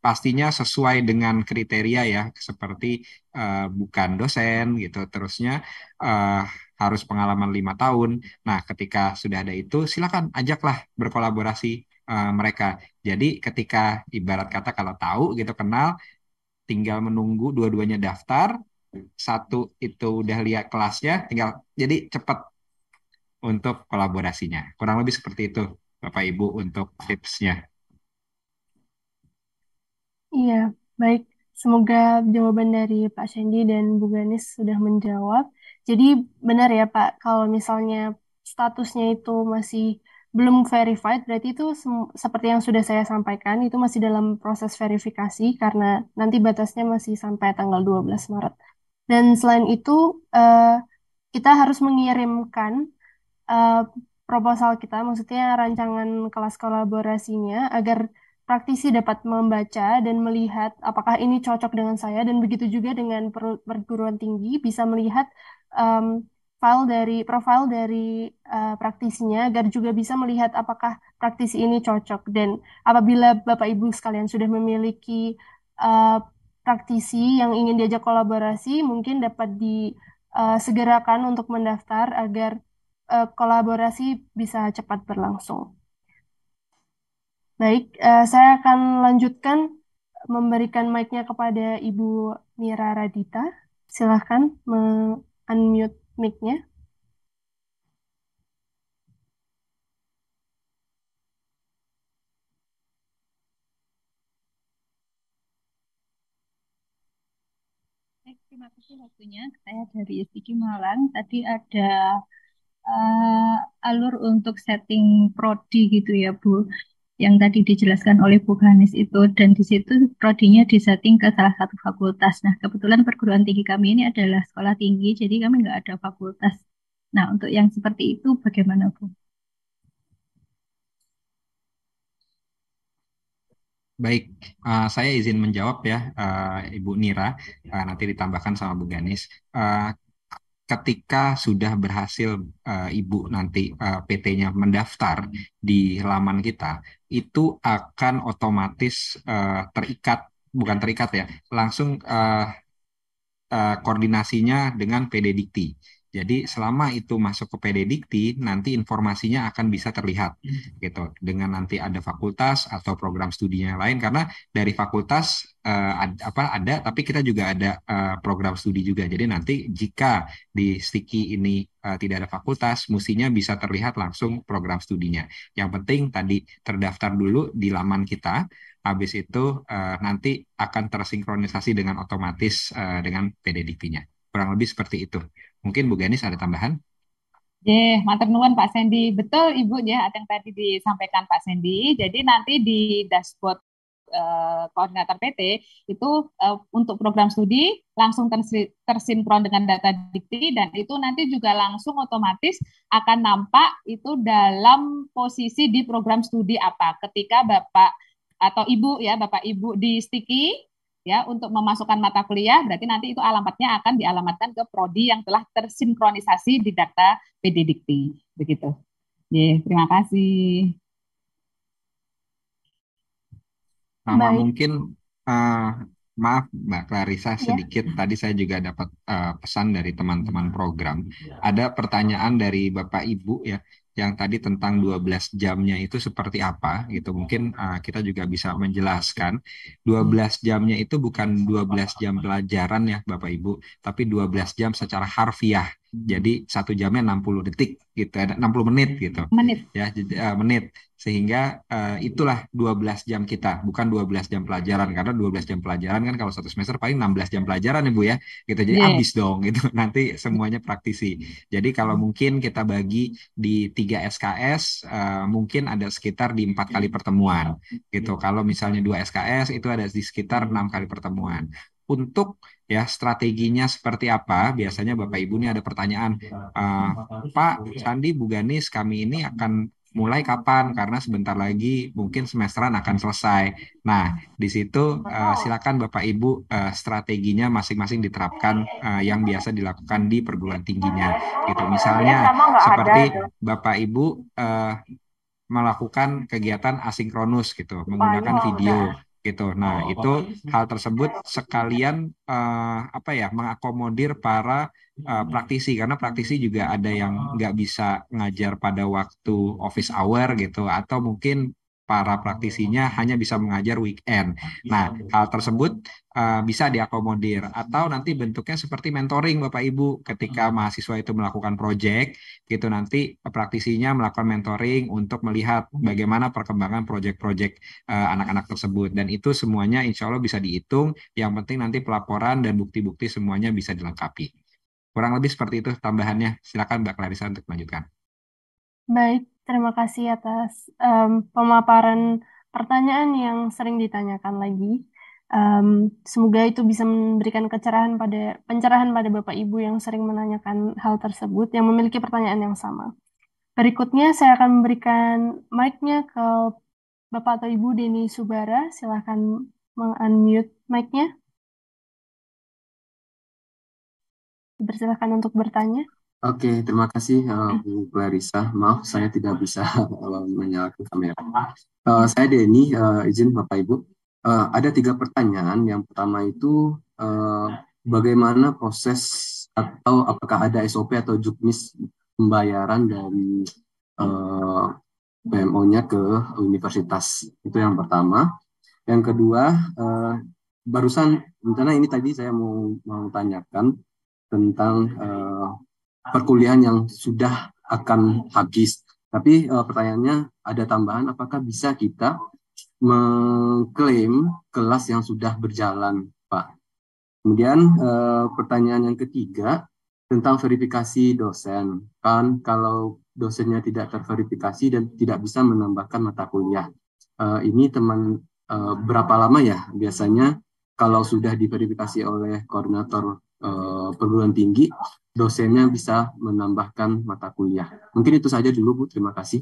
pastinya sesuai dengan kriteria ya seperti uh, bukan dosen gitu terusnya uh, harus pengalaman lima tahun. Nah, ketika sudah ada itu, silakan ajaklah berkolaborasi uh, mereka. Jadi ketika ibarat kata kalau tahu gitu kenal, tinggal menunggu dua-duanya daftar. Satu itu udah lihat kelasnya, tinggal jadi cepat untuk kolaborasinya. Kurang lebih seperti itu, Bapak Ibu untuk tipsnya. Iya, baik. Semoga jawaban dari Pak Sandy dan Bu Ganis sudah menjawab. Jadi benar ya Pak, kalau misalnya statusnya itu masih belum verified, berarti itu seperti yang sudah saya sampaikan, itu masih dalam proses verifikasi karena nanti batasnya masih sampai tanggal 12 Maret. Dan selain itu, uh, kita harus mengirimkan uh, proposal kita, maksudnya rancangan kelas kolaborasinya, agar praktisi dapat membaca dan melihat apakah ini cocok dengan saya dan begitu juga dengan perguruan tinggi bisa melihat um, file dari profil dari uh, praktisinya agar juga bisa melihat apakah praktisi ini cocok dan apabila Bapak Ibu sekalian sudah memiliki uh, praktisi yang ingin diajak kolaborasi mungkin dapat disegerakan eh, untuk mendaftar agar kolaborasi bisa cepat berlangsung. Baik, saya akan lanjutkan memberikan mic-nya kepada Ibu Mira Radita. Silahkan unmute mic-nya. Eh, terima kasih waktunya. Saya dari STK Malang. Tadi ada uh, alur untuk setting prodi gitu ya, Bu yang tadi dijelaskan oleh Bu Ganis itu dan di situ prodinya disetting ke salah satu fakultas. Nah, kebetulan perguruan tinggi kami ini adalah sekolah tinggi, jadi kami nggak ada fakultas. Nah, untuk yang seperti itu bagaimana Bu? Baik, uh, saya izin menjawab ya uh, Ibu Nira, uh, nanti ditambahkan sama Bu Ganis. Uh, ketika sudah berhasil uh, Ibu nanti uh, eh, PT-nya mendaftar hmm. di laman kita, itu akan otomatis uh, terikat, bukan terikat ya, langsung uh, uh, koordinasinya dengan PD Dikti. Jadi selama itu masuk ke PDDikti nanti informasinya akan bisa terlihat gitu dengan nanti ada fakultas atau program studinya lain karena dari fakultas uh, ad, apa ada tapi kita juga ada uh, program studi juga. Jadi nanti jika di Stiki ini uh, tidak ada fakultas, mestinya bisa terlihat langsung program studinya. Yang penting tadi terdaftar dulu di laman kita habis itu uh, nanti akan tersinkronisasi dengan otomatis uh, dengan nya Kurang lebih seperti itu. Mungkin Bu Ganis ada tambahan? Ya, mantap nuan Pak Sandy. Betul Ibu ya, yang tadi disampaikan Pak Sandy. Jadi nanti di dashboard uh, koordinator PT itu uh, untuk program studi langsung tersinkron dengan data dikti dan itu nanti juga langsung otomatis akan nampak itu dalam posisi di program studi apa. Ketika Bapak atau Ibu ya, Bapak Ibu di sticky ya untuk memasukkan mata kuliah berarti nanti itu alamatnya akan dialamatkan ke prodi yang telah tersinkronisasi di data PD begitu. Ya, terima kasih. Mama Baik. mungkin uh, maaf Mbak Clarissa iya. sedikit ya. tadi saya juga dapat uh, pesan dari teman-teman program. Iya. Ada pertanyaan dari Bapak Ibu ya yang tadi tentang 12 jamnya itu seperti apa gitu. Mungkin uh, kita juga bisa menjelaskan 12 jamnya itu bukan 12 jam pelajaran ya Bapak Ibu, tapi 12 jam secara harfiah jadi satu jamnya 60 detik gitu 60 menit gitu menit ya jadi, uh, eh, menit sehingga uh, itulah 12 jam kita bukan 12 jam pelajaran karena 12 jam pelajaran kan kalau satu semester paling 16 jam pelajaran ibu ya gitu jadi yeah. dong gitu nanti semuanya praktisi jadi kalau hmm. mungkin kita bagi di 3 SKS uh, eh, mungkin ada sekitar di empat kali pertemuan gitu hmm. kalau misalnya dua SKS itu ada di sekitar hmm. enam kali pertemuan untuk ya strateginya seperti apa biasanya Bapak Ibu ini ada pertanyaan uh, Pak Sandi Buganis kami ini akan mulai kapan karena sebentar lagi mungkin semesteran akan selesai nah di situ uh, silakan Bapak Ibu uh, strateginya masing-masing diterapkan uh, yang biasa dilakukan di perguruan tingginya gitu misalnya seperti Bapak Ibu uh, melakukan kegiatan asinkronus gitu menggunakan video gitu. Nah, oh, itu hal tersebut sekalian uh, apa ya mengakomodir para uh, praktisi karena praktisi juga ada yang oh. nggak bisa ngajar pada waktu office hour gitu atau mungkin para praktisinya hanya bisa mengajar weekend. Iya, nah, hal tersebut uh, bisa diakomodir atau nanti bentuknya seperti mentoring Bapak Ibu ketika hmm. mahasiswa itu melakukan proyek gitu nanti praktisinya melakukan mentoring untuk melihat hmm. bagaimana perkembangan proyek-proyek anak eh, anak-anak tersebut dan itu semuanya insya Allah bisa dihitung. Yang penting nanti pelaporan dan bukti-bukti semuanya bisa dilengkapi. Kurang lebih seperti itu tambahannya. Silakan Mbak Clarissa untuk melanjutkan. Baik, Terima kasih atas um, pemaparan pertanyaan yang sering ditanyakan lagi. Um, semoga itu bisa memberikan kecerahan pada pencerahan pada Bapak Ibu yang sering menanyakan hal tersebut yang memiliki pertanyaan yang sama. Berikutnya saya akan memberikan mic-nya ke Bapak atau Ibu Deni Subara. Silahkan mengunmute unmute mic-nya. Dipersilahkan untuk bertanya. Oke, terima kasih uh, Bu Clarissa. Maaf, saya tidak bisa uh, eh, menyalakan kamera. Uh, saya Denny, uh, izin Bapak Ibu. Uh, ada tiga pertanyaan. Yang pertama itu uh, bagaimana proses atau apakah ada SOP atau juknis pembayaran dari uh, PMO-nya ke universitas? Itu yang pertama. Yang kedua, uh, barusan rencana ini tadi saya mau mau tanyakan tentang uh, perkuliahan yang sudah akan habis. Tapi e, pertanyaannya ada tambahan, apakah bisa kita mengklaim kelas yang sudah berjalan, Pak? Kemudian e, pertanyaan yang ketiga tentang verifikasi dosen. Kan kalau dosennya tidak terverifikasi dan tidak bisa menambahkan mata kuliah. E, ini teman e, berapa lama ya biasanya kalau sudah diverifikasi oleh koordinator e, perguruan tinggi dosennya bisa menambahkan mata kuliah. Mungkin itu saja dulu Bu, terima kasih.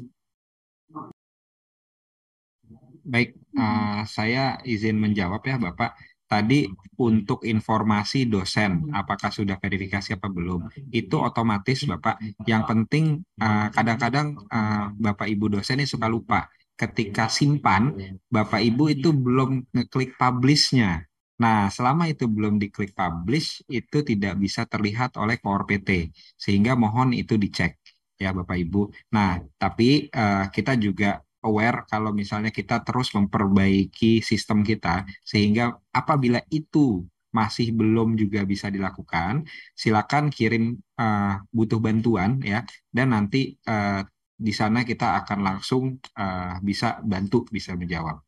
Baik, uh, saya izin menjawab ya Bapak. Tadi untuk informasi dosen, apakah sudah verifikasi apa belum, itu otomatis Bapak. Yang penting eh, kadang-kadang uh, uh, Bapak Ibu dosen ini suka lupa. Ketika simpan, Bapak Ibu itu belum ngeklik publish-nya Nah, selama itu belum diklik publish, itu tidak bisa terlihat oleh Power PT, sehingga mohon itu dicek ya Bapak Ibu. Nah, tapi uh, kita juga aware kalau misalnya kita terus memperbaiki sistem kita, sehingga apabila itu masih belum juga bisa dilakukan, silakan kirim uh, butuh bantuan ya, dan nanti uh, di sana kita akan langsung uh, bisa bantu, bisa menjawab.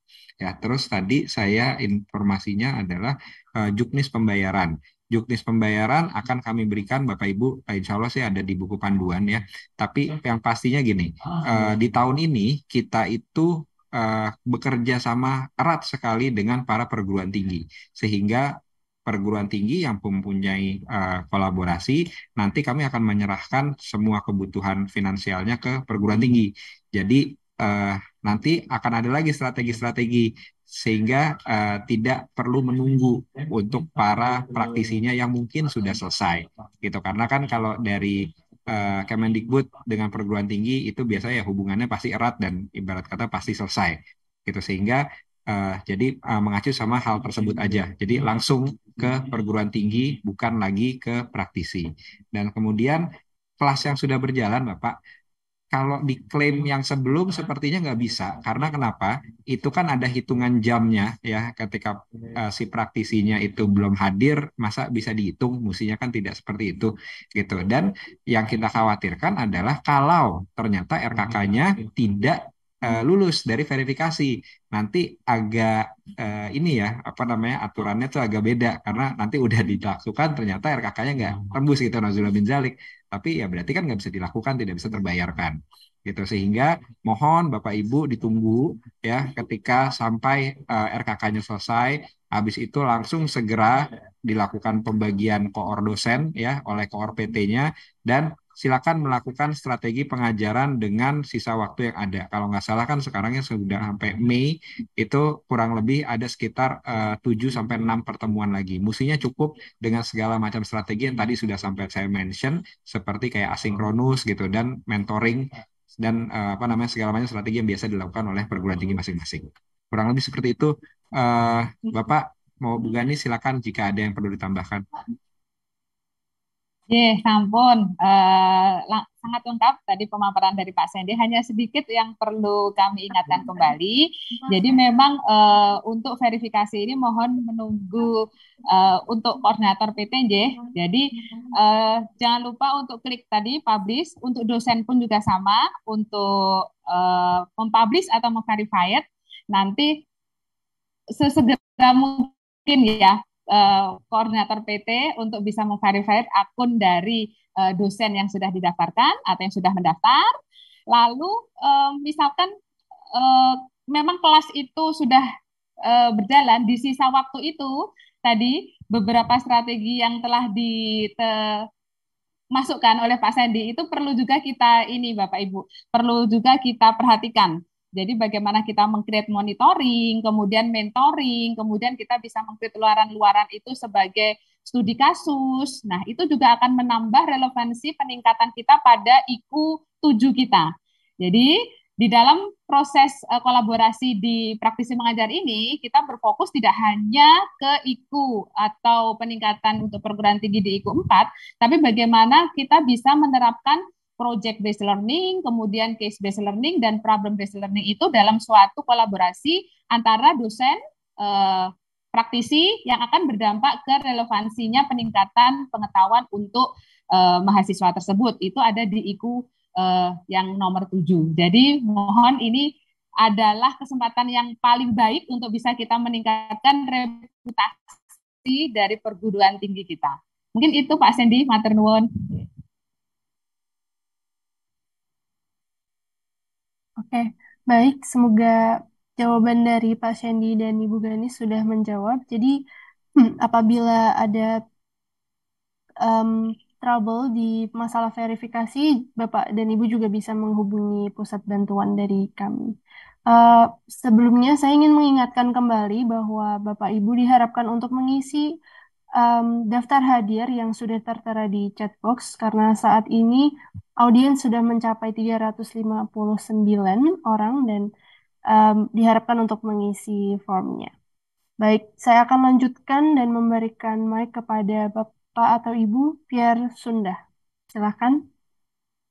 Ya, terus tadi saya informasinya adalah uh, juknis pembayaran. Juknis pembayaran akan kami berikan Bapak Ibu, eh, insya Allah sih ada di buku panduan ya. Tapi yang pastinya gini, uh, di tahun ini kita itu uh, bekerja sama erat sekali dengan para perguruan tinggi, sehingga perguruan tinggi yang mempunyai uh, kolaborasi, nanti kami akan menyerahkan semua kebutuhan finansialnya ke perguruan tinggi. Jadi uh, nanti akan ada lagi strategi-strategi sehingga uh, tidak perlu menunggu untuk para praktisinya yang mungkin sudah selesai gitu karena kan kalau dari uh, Kemendikbud dengan perguruan tinggi itu biasanya ya hubungannya pasti erat dan ibarat kata pasti selesai gitu sehingga uh, jadi uh, mengacu sama hal tersebut aja jadi langsung ke perguruan tinggi bukan lagi ke praktisi dan kemudian kelas yang sudah berjalan Bapak kalau diklaim hmm. yang sebelum hmm. sepertinya nggak bisa karena kenapa itu kan ada hitungan jamnya ya ketika uh, si praktisinya itu belum hadir masa bisa dihitung musinya kan tidak seperti itu gitu dan yang kita khawatirkan adalah kalau ternyata RKK-nya iya. tidak uh, lulus dari verifikasi nanti agak uh, ini ya apa namanya aturannya itu agak beda karena nanti udah dilakukan ternyata RKK-nya nggak tembus gitu Nazula bin Zalik tapi ya berarti kan nggak bisa dilakukan, tidak bisa terbayarkan. Gitu sehingga mohon Bapak Ibu ditunggu ya ketika sampai uh, eh, RKK-nya selesai, habis itu langsung segera dilakukan pembagian koor dosen ya oleh koor PT-nya dan silakan melakukan strategi pengajaran dengan sisa waktu yang ada. Kalau nggak salah kan sekarangnya sudah sampai Mei itu kurang lebih ada sekitar eh, uh, 7 sampai 6 pertemuan lagi. Musinya cukup dengan segala macam strategi yang tadi sudah sampai saya mention seperti kayak asinkronus gitu dan mentoring dan uh, apa namanya segala macam strategi yang biasa dilakukan oleh perguruan tinggi masing-masing. Kurang lebih seperti itu. Uh, Bapak mau Bu Gani silakan jika ada yang perlu ditambahkan. Yeah, sampun. Uh, eh, sangat lengkap tadi pemaparan dari Pak Sandy. Hanya sedikit yang perlu kami ingatkan kembali. Jadi memang uh, untuk verifikasi ini mohon menunggu uh, untuk koordinator PTJ. Jadi uh, jangan lupa untuk klik tadi publish. Untuk dosen pun juga sama untuk uh, mempublish atau memverified. Nanti sesegera mungkin ya uh, koordinator PT untuk bisa memverifikasi akun dari uh, dosen yang sudah didaftarkan atau yang sudah mendaftar. Lalu um, misalkan uh, memang kelas itu sudah uh, berjalan di sisa waktu itu tadi beberapa strategi yang telah dimasukkan oleh Pak Sandy itu perlu juga kita ini Bapak Ibu perlu juga kita perhatikan jadi bagaimana kita mengcreate monitoring, kemudian mentoring, kemudian kita bisa mengcreate luaran-luaran itu sebagai studi kasus. Nah, itu juga akan menambah relevansi peningkatan kita pada IQ 7 kita. Jadi, di dalam proses eh, kolaborasi di praktisi mengajar ini, kita berfokus tidak hanya ke IQ atau peningkatan untuk perguruan tinggi di IQ 4, tapi bagaimana kita bisa menerapkan project based learning, kemudian case based learning dan problem based learning itu dalam suatu kolaborasi antara dosen eh, praktisi yang akan berdampak ke relevansinya peningkatan pengetahuan untuk eh, mahasiswa tersebut. Itu ada di IKU eh, yang nomor 7. Jadi mohon ini adalah kesempatan yang paling baik untuk bisa kita meningkatkan reputasi dari perguruan tinggi kita. Mungkin itu Pak Sandy Maternuwun. Oke, eh, baik. Semoga jawaban dari Pak Shendi dan Ibu Gani sudah menjawab. Jadi, hmm, apabila ada um, trouble di masalah verifikasi, Bapak dan Ibu juga bisa menghubungi pusat bantuan dari kami. Uh, sebelumnya, saya ingin mengingatkan kembali bahwa Bapak Ibu diharapkan untuk mengisi um, daftar hadir yang sudah tertera di chatbox karena saat ini audiens sudah mencapai 359 orang dan um, diharapkan untuk mengisi formnya. Baik, saya akan lanjutkan dan memberikan mic kepada Bapak atau Ibu Pierre Sunda. Silahkan,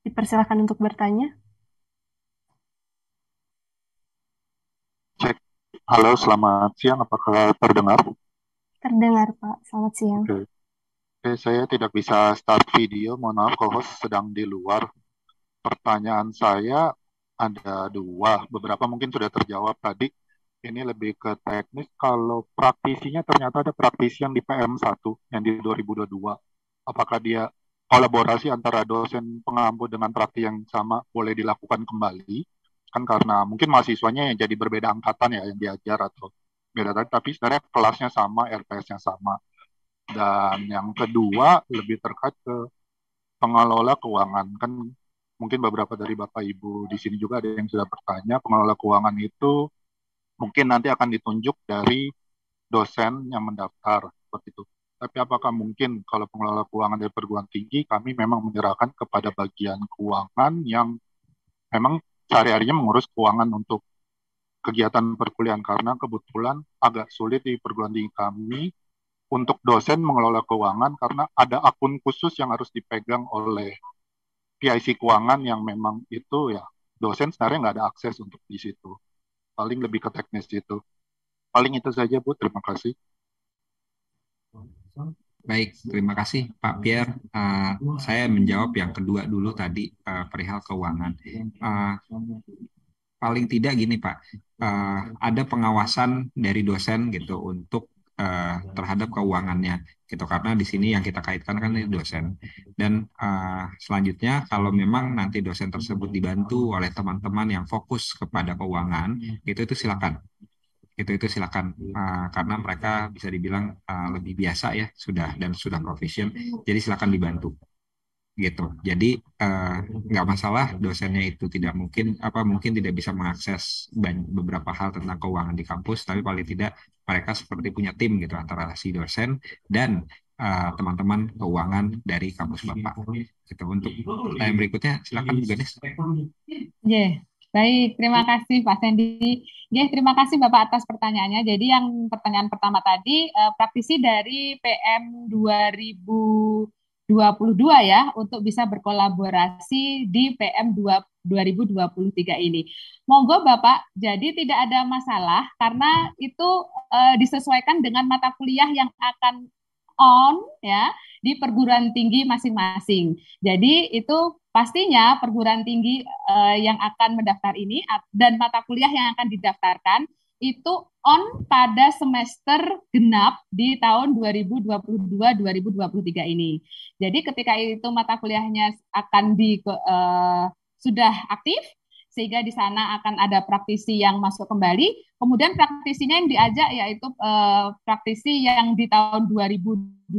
dipersilahkan untuk bertanya. Halo, selamat siang. Apakah terdengar? Terdengar, Pak. Selamat siang. Oke, saya tidak bisa start video. Mohon maaf, co-host sedang di luar. Pertanyaan saya ada dua. Beberapa mungkin sudah terjawab tadi. Ini lebih ke teknis. Kalau praktisinya ternyata ada praktisi yang di PM1, yang di 2022. Apakah dia kolaborasi antara dosen pengampu dengan praktisi yang sama boleh dilakukan kembali? Kan karena mungkin mahasiswanya yang jadi berbeda angkatan ya yang diajar atau beda tapi sebenarnya kelasnya sama, RPS-nya sama. Dan yang kedua lebih terkait ke pengelola keuangan. Kan mungkin beberapa dari Bapak Ibu di sini juga ada yang sudah bertanya, pengelola keuangan itu mungkin nanti akan ditunjuk dari dosen yang mendaftar seperti itu. Tapi apakah mungkin kalau pengelola keuangan dari perguruan tinggi kami memang menyerahkan kepada bagian keuangan yang memang sehari-harinya mengurus keuangan untuk kegiatan perkuliahan karena kebetulan agak sulit di perguruan tinggi kami untuk dosen mengelola keuangan karena ada akun khusus yang harus dipegang oleh PIC keuangan yang memang itu ya dosen sebenarnya nggak ada akses untuk di situ. Paling lebih ke teknis itu. Paling itu saja Bu, terima kasih. Baik, terima kasih Pak Pierre. Uh, saya menjawab yang kedua dulu tadi uh, perihal keuangan. Uh, paling tidak gini Pak, uh, ada pengawasan dari dosen gitu untuk uh, terhadap keuangannya gitu karena di sini yang kita kaitkan kan ini dosen hmm. dan uh, selanjutnya kalau memang nanti dosen tersebut dibantu oleh teman-teman yang fokus kepada keuangan itu itu silakan itu itu silakan uh, karena mereka bisa dibilang uh, lebih biasa ya sudah dan sudah profesional, jadi silakan dibantu gitu. Jadi eh, nggak uh, masalah dosennya itu tidak mungkin apa mungkin tidak bisa mengakses banyak, beberapa hal tentang keuangan di kampus, tapi paling tidak mereka seperti punya tim gitu antara si dosen dan eh, teman-teman uh, keuangan dari kampus bapak. Gitu. Untuk pertanyaan berikutnya silakan juga nih. Yeah. Baik, terima kasih Pak Sandy. Ya, terima kasih Bapak atas pertanyaannya. Jadi yang pertanyaan pertama tadi, eh, praktisi dari PM 2000 2022 ya untuk bisa berkolaborasi di PM 2 2023 ini. Monggo Bapak, jadi tidak ada masalah karena itu e, disesuaikan dengan mata kuliah yang akan on ya di perguruan tinggi masing-masing. Jadi itu pastinya perguruan tinggi e, yang akan mendaftar ini dan mata kuliah yang akan didaftarkan itu on pada semester genap di tahun 2022-2023 ini. Jadi ketika itu mata kuliahnya akan di uh, sudah aktif sehingga di sana akan ada praktisi yang masuk kembali. Kemudian praktisinya yang diajak yaitu uh, praktisi yang di tahun 2022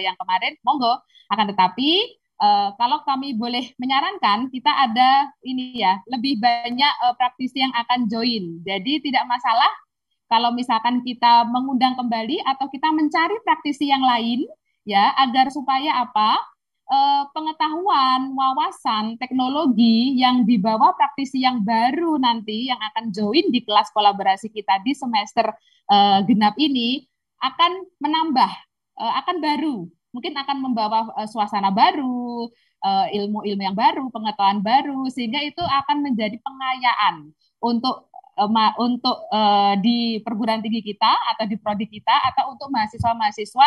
yang kemarin monggo akan tetapi Uh, kalau kami boleh menyarankan, kita ada ini ya, lebih banyak uh, praktisi yang akan join. Jadi tidak masalah kalau misalkan kita mengundang kembali atau kita mencari praktisi yang lain ya agar supaya apa? Uh, pengetahuan, wawasan, teknologi yang dibawa praktisi yang baru nanti yang akan join di kelas kolaborasi kita di semester uh, genap ini akan menambah, akan baru mungkin akan membawa eh, suasana baru, eh, ilmu-ilmu yang baru, pengetahuan baru, sehingga itu akan menjadi pengayaan untuk eh, untuk di perguruan tinggi kita atau di prodi kita atau untuk mahasiswa-mahasiswa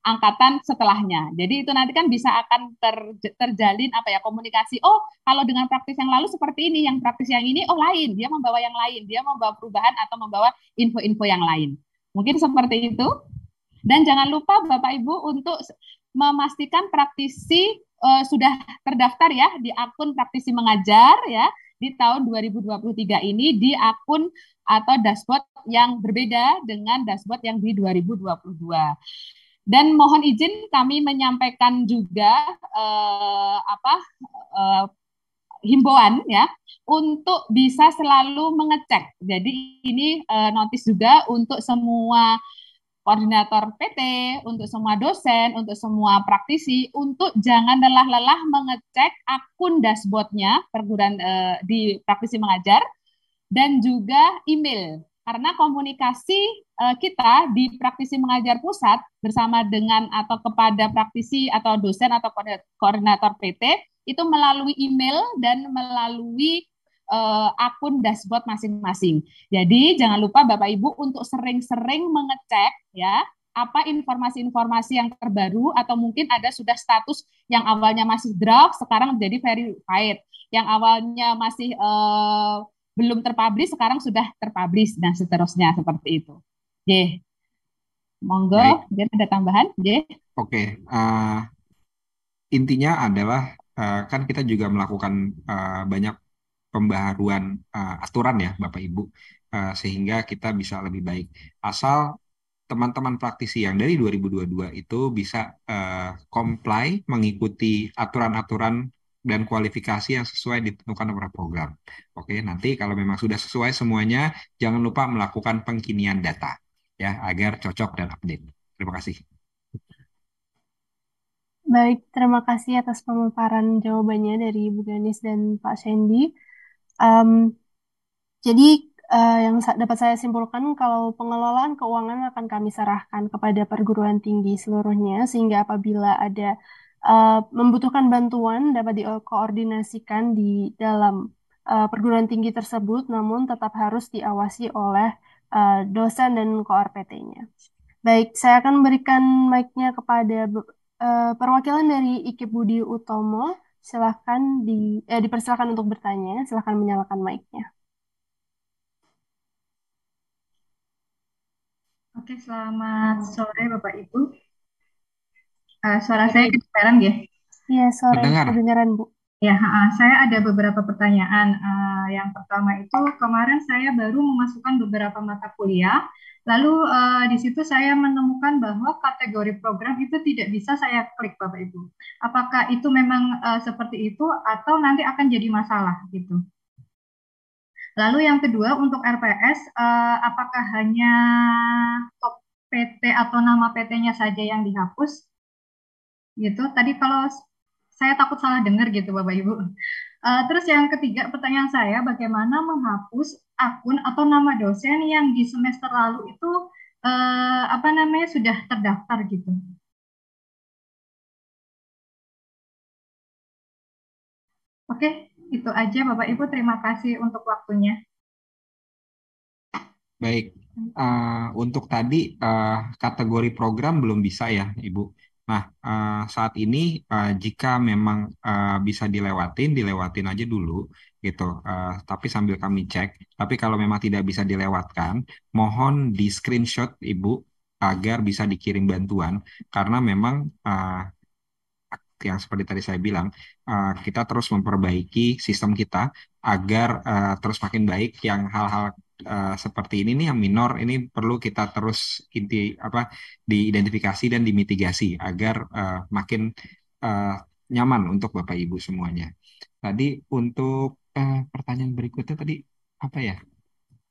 angkatan setelahnya. Jadi itu nanti kan bisa akan ter, terjalin apa ya komunikasi. Oh, kalau dengan praktis yang lalu seperti ini, yang praktis yang ini oh lain, dia membawa yang lain, dia membawa perubahan atau membawa info-info yang lain. Mungkin seperti itu. Dan jangan lupa Bapak Ibu untuk memastikan praktisi uh, sudah terdaftar ya di akun praktisi mengajar ya di tahun 2023 ini di akun atau dashboard yang berbeda dengan dashboard yang di 2022. Dan mohon izin kami menyampaikan juga uh, apa uh, himbauan ya untuk bisa selalu mengecek. Jadi ini uh, notice juga untuk semua koordinator PT, untuk semua dosen, untuk semua praktisi, untuk jangan lelah-lelah mengecek akun dashboardnya perguruan eh, di praktisi mengajar dan juga email karena komunikasi eh, kita di praktisi mengajar pusat bersama dengan atau kepada praktisi atau dosen atau koordinator PT itu melalui email dan melalui uh, akun dashboard masing-masing. Jadi jangan lupa Bapak Ibu untuk sering-sering mengecek ya apa informasi-informasi yang terbaru atau mungkin ada sudah status yang awalnya masih draft sekarang menjadi verified, yang awalnya masih uh, belum terpublish sekarang sudah terpublish dan seterusnya seperti itu. Oke. Monggo, Baik. ada tambahan, Oke, okay. uh, eh, intinya adalah uh, kan kita juga melakukan uh, banyak pembaharuan uh, aturan ya Bapak Ibu uh, sehingga kita bisa lebih baik asal teman-teman praktisi yang dari 2022 itu bisa uh, comply mengikuti aturan-aturan dan kualifikasi yang sesuai ditentukan oleh program. Oke, nanti kalau memang sudah sesuai semuanya, jangan lupa melakukan pengkinian data ya agar cocok dan update. Terima kasih. Baik, terima kasih atas pemaparan jawabannya dari Bu Ganis dan Pak Sandy. Um, jadi uh, yang dapat saya simpulkan kalau pengelolaan keuangan akan kami serahkan kepada perguruan tinggi seluruhnya sehingga apabila ada uh, membutuhkan bantuan dapat dikoordinasikan di dalam uh, perguruan tinggi tersebut namun tetap harus diawasi oleh uh, dosen dan koor PT-nya. Baik, saya akan berikan mic-nya kepada uh, perwakilan dari IKIP Budi Utomo silahkan di eh, dipersilakan untuk bertanya. Silahkan menyalakan mic-nya. Oke, selamat sore Bapak Ibu. Uh, suara saya kedengaran ya? Iya, sore kedengaran Bu. Ya, uh, saya ada beberapa pertanyaan. Uh, yang pertama itu, kemarin saya baru memasukkan beberapa mata kuliah Lalu uh, di situ saya menemukan bahwa kategori program itu tidak bisa saya klik Bapak Ibu. Apakah itu memang uh, seperti itu atau nanti akan jadi masalah gitu. Lalu yang kedua untuk RPS uh, eh, apakah hanya top PT atau nama PT-nya saja yang dihapus? Gitu. Tadi kalau saya takut salah dengar gitu Bapak Ibu. Uh, terus yang ketiga pertanyaan saya bagaimana menghapus akun atau nama dosen yang di semester lalu itu eh, apa namanya sudah terdaftar gitu. Oke, itu aja Bapak Ibu. Terima kasih untuk waktunya. Baik, uh, untuk tadi uh, kategori program belum bisa ya, Ibu. Nah, uh, saat ini uh, jika memang uh, bisa dilewatin, dilewatin aja dulu gitu. Uh, tapi sambil kami cek, tapi kalau memang tidak bisa dilewatkan, mohon di screenshot Ibu agar bisa dikirim bantuan karena memang uh, yang seperti tadi saya bilang, uh, kita terus memperbaiki sistem kita agar uh, terus makin baik yang hal-hal uh, seperti ini nih yang minor ini perlu kita terus inti apa diidentifikasi dan dimitigasi agar uh, makin uh, nyaman untuk Bapak Ibu semuanya. Tadi untuk eh, pertanyaan berikutnya tadi apa ya?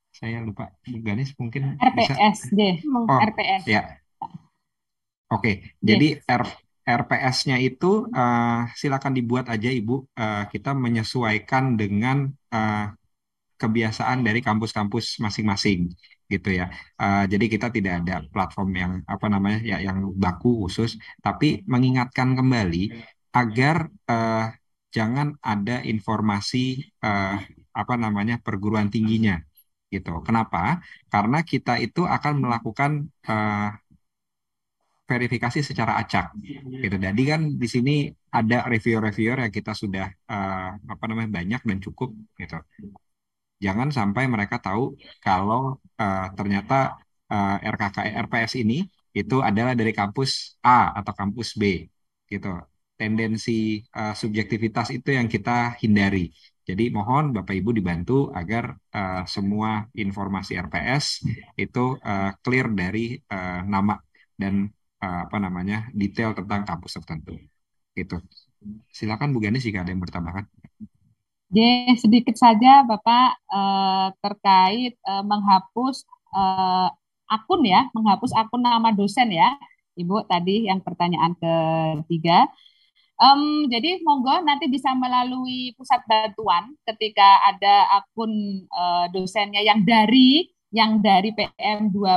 Saya lupa. Ganis mungkin RPS bisa... deh. Oh, RPS. Ya. Oke, okay. jadi R RPS-nya itu uh, silakan dibuat aja Ibu. Uh, kita menyesuaikan dengan uh, kebiasaan dari kampus-kampus masing-masing gitu ya. Uh, jadi kita tidak ada platform yang apa namanya ya yang baku khusus, tapi mengingatkan kembali agar uh, jangan ada informasi eh, apa namanya perguruan tingginya gitu. Kenapa? Karena kita itu akan melakukan eh, verifikasi secara acak gitu. Jadi kan di sini ada review-reviewer yang kita sudah uh, apa namanya banyak dan cukup gitu. Jangan sampai mereka tahu kalau uh, ternyata uh, eh, RKK RPS ini itu adalah dari kampus A atau kampus B gitu tendensi uh, subjektivitas itu yang kita hindari. Jadi mohon Bapak Ibu dibantu agar uh, semua informasi RPS itu uh, clear dari uh, nama dan uh, apa namanya detail tentang kampus tertentu. Itu. Silakan Bu Ganis jika ada yang bertambahkan. Ya, sedikit saja Bapak uh, terkait uh, menghapus uh, akun ya, menghapus akun nama dosen ya. Ibu tadi yang pertanyaan ketiga Um, jadi monggo nanti bisa melalui pusat bantuan ketika ada akun uh, dosennya yang dari yang dari PM 22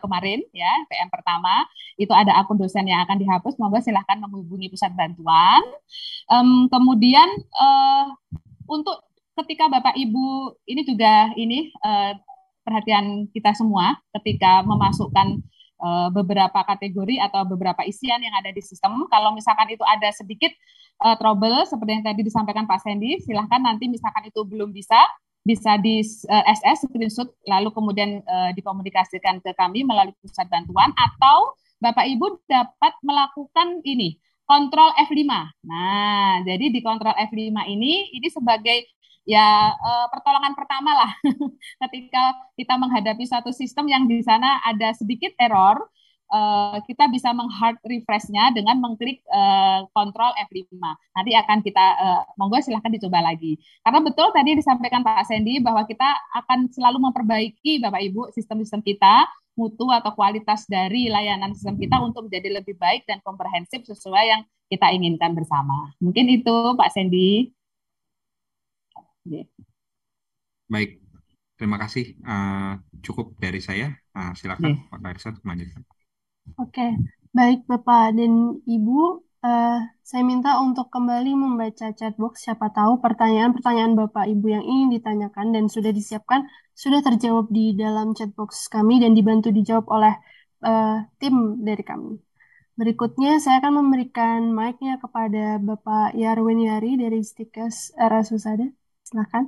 kemarin ya PM pertama itu ada akun dosen yang akan dihapus monggo silahkan menghubungi pusat bantuan um, kemudian uh, untuk ketika bapak ibu ini juga ini uh, perhatian kita semua ketika memasukkan Eh, beberapa kategori atau beberapa isian yang ada di sistem. Kalau misalkan itu ada sedikit uh, trouble seperti yang tadi disampaikan Pak Sandy, silahkan nanti misalkan itu belum bisa bisa di uh, eh, SS screenshot lalu kemudian uh, dikomunikasikan ke kami melalui pusat bantuan atau Bapak Ibu dapat melakukan ini kontrol F5. Nah, jadi di kontrol F5 ini ini sebagai ya eh, pertolongan pertama lah ketika kita menghadapi satu sistem yang di sana ada sedikit error eh, kita bisa menghard refreshnya dengan mengklik eh, kontrol F5 nanti akan kita eh, monggo silahkan dicoba lagi karena betul tadi disampaikan Pak Sandy bahwa kita akan selalu memperbaiki Bapak Ibu sistem-sistem kita mutu atau kualitas dari layanan sistem kita untuk menjadi lebih baik dan komprehensif sesuai yang kita inginkan bersama. Mungkin itu Pak Sandy. Iya. Baik, terima kasih. Uh, cukup dari saya. Uh, silakan, iya. Pak ya. lanjutkan. Oke, okay. baik Bapak dan Ibu. Uh, saya minta untuk kembali membaca chatbox. Siapa tahu pertanyaan-pertanyaan Bapak Ibu yang ingin ditanyakan dan sudah disiapkan sudah terjawab di dalam chatbox kami dan dibantu dijawab oleh uh, tim dari kami. Berikutnya saya akan memberikan mic-nya kepada Bapak Yarwin Yari dari Stikes Era Susada. Silakan.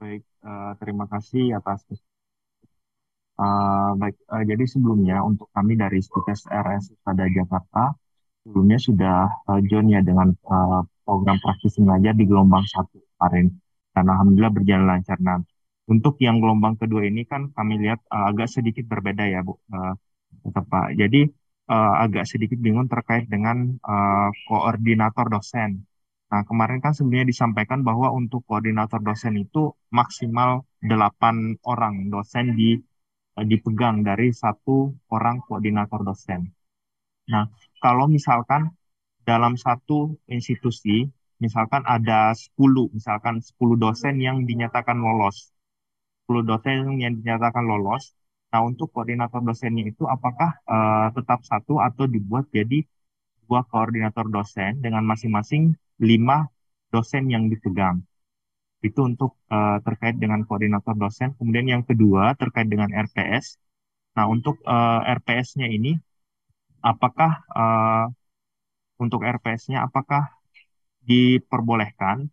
Baik, uh, terima kasih atas Uh, baik, uh, jadi sebelumnya untuk kami dari Stikes RS pada Jakarta sebelumnya sudah uh, join ya dengan uh, program praktis mengajar di gelombang satu kemarin dan alhamdulillah berjalan lancar. Nah, untuk yang gelombang kedua ini kan kami lihat uh, agak sedikit berbeda ya Bu, uh, Pak. Jadi uh, agak sedikit bingung terkait dengan uh, koordinator dosen. Nah, kemarin kan sebenarnya disampaikan bahwa untuk koordinator dosen itu maksimal 8 orang dosen di eh, dipegang dari satu orang koordinator dosen. Nah, kalau misalkan dalam satu institusi, misalkan ada 10, misalkan 10 dosen yang dinyatakan lolos. 10 dosen yang dinyatakan lolos, Nah, untuk koordinator dosennya itu apakah uh, tetap satu atau dibuat jadi dua koordinator dosen dengan masing-masing lima dosen yang dipegang? Itu untuk uh, terkait dengan koordinator dosen. Kemudian yang kedua terkait dengan RPS. Nah, untuk uh, eh, RPS-nya ini apakah uh, untuk RPS-nya apakah diperbolehkan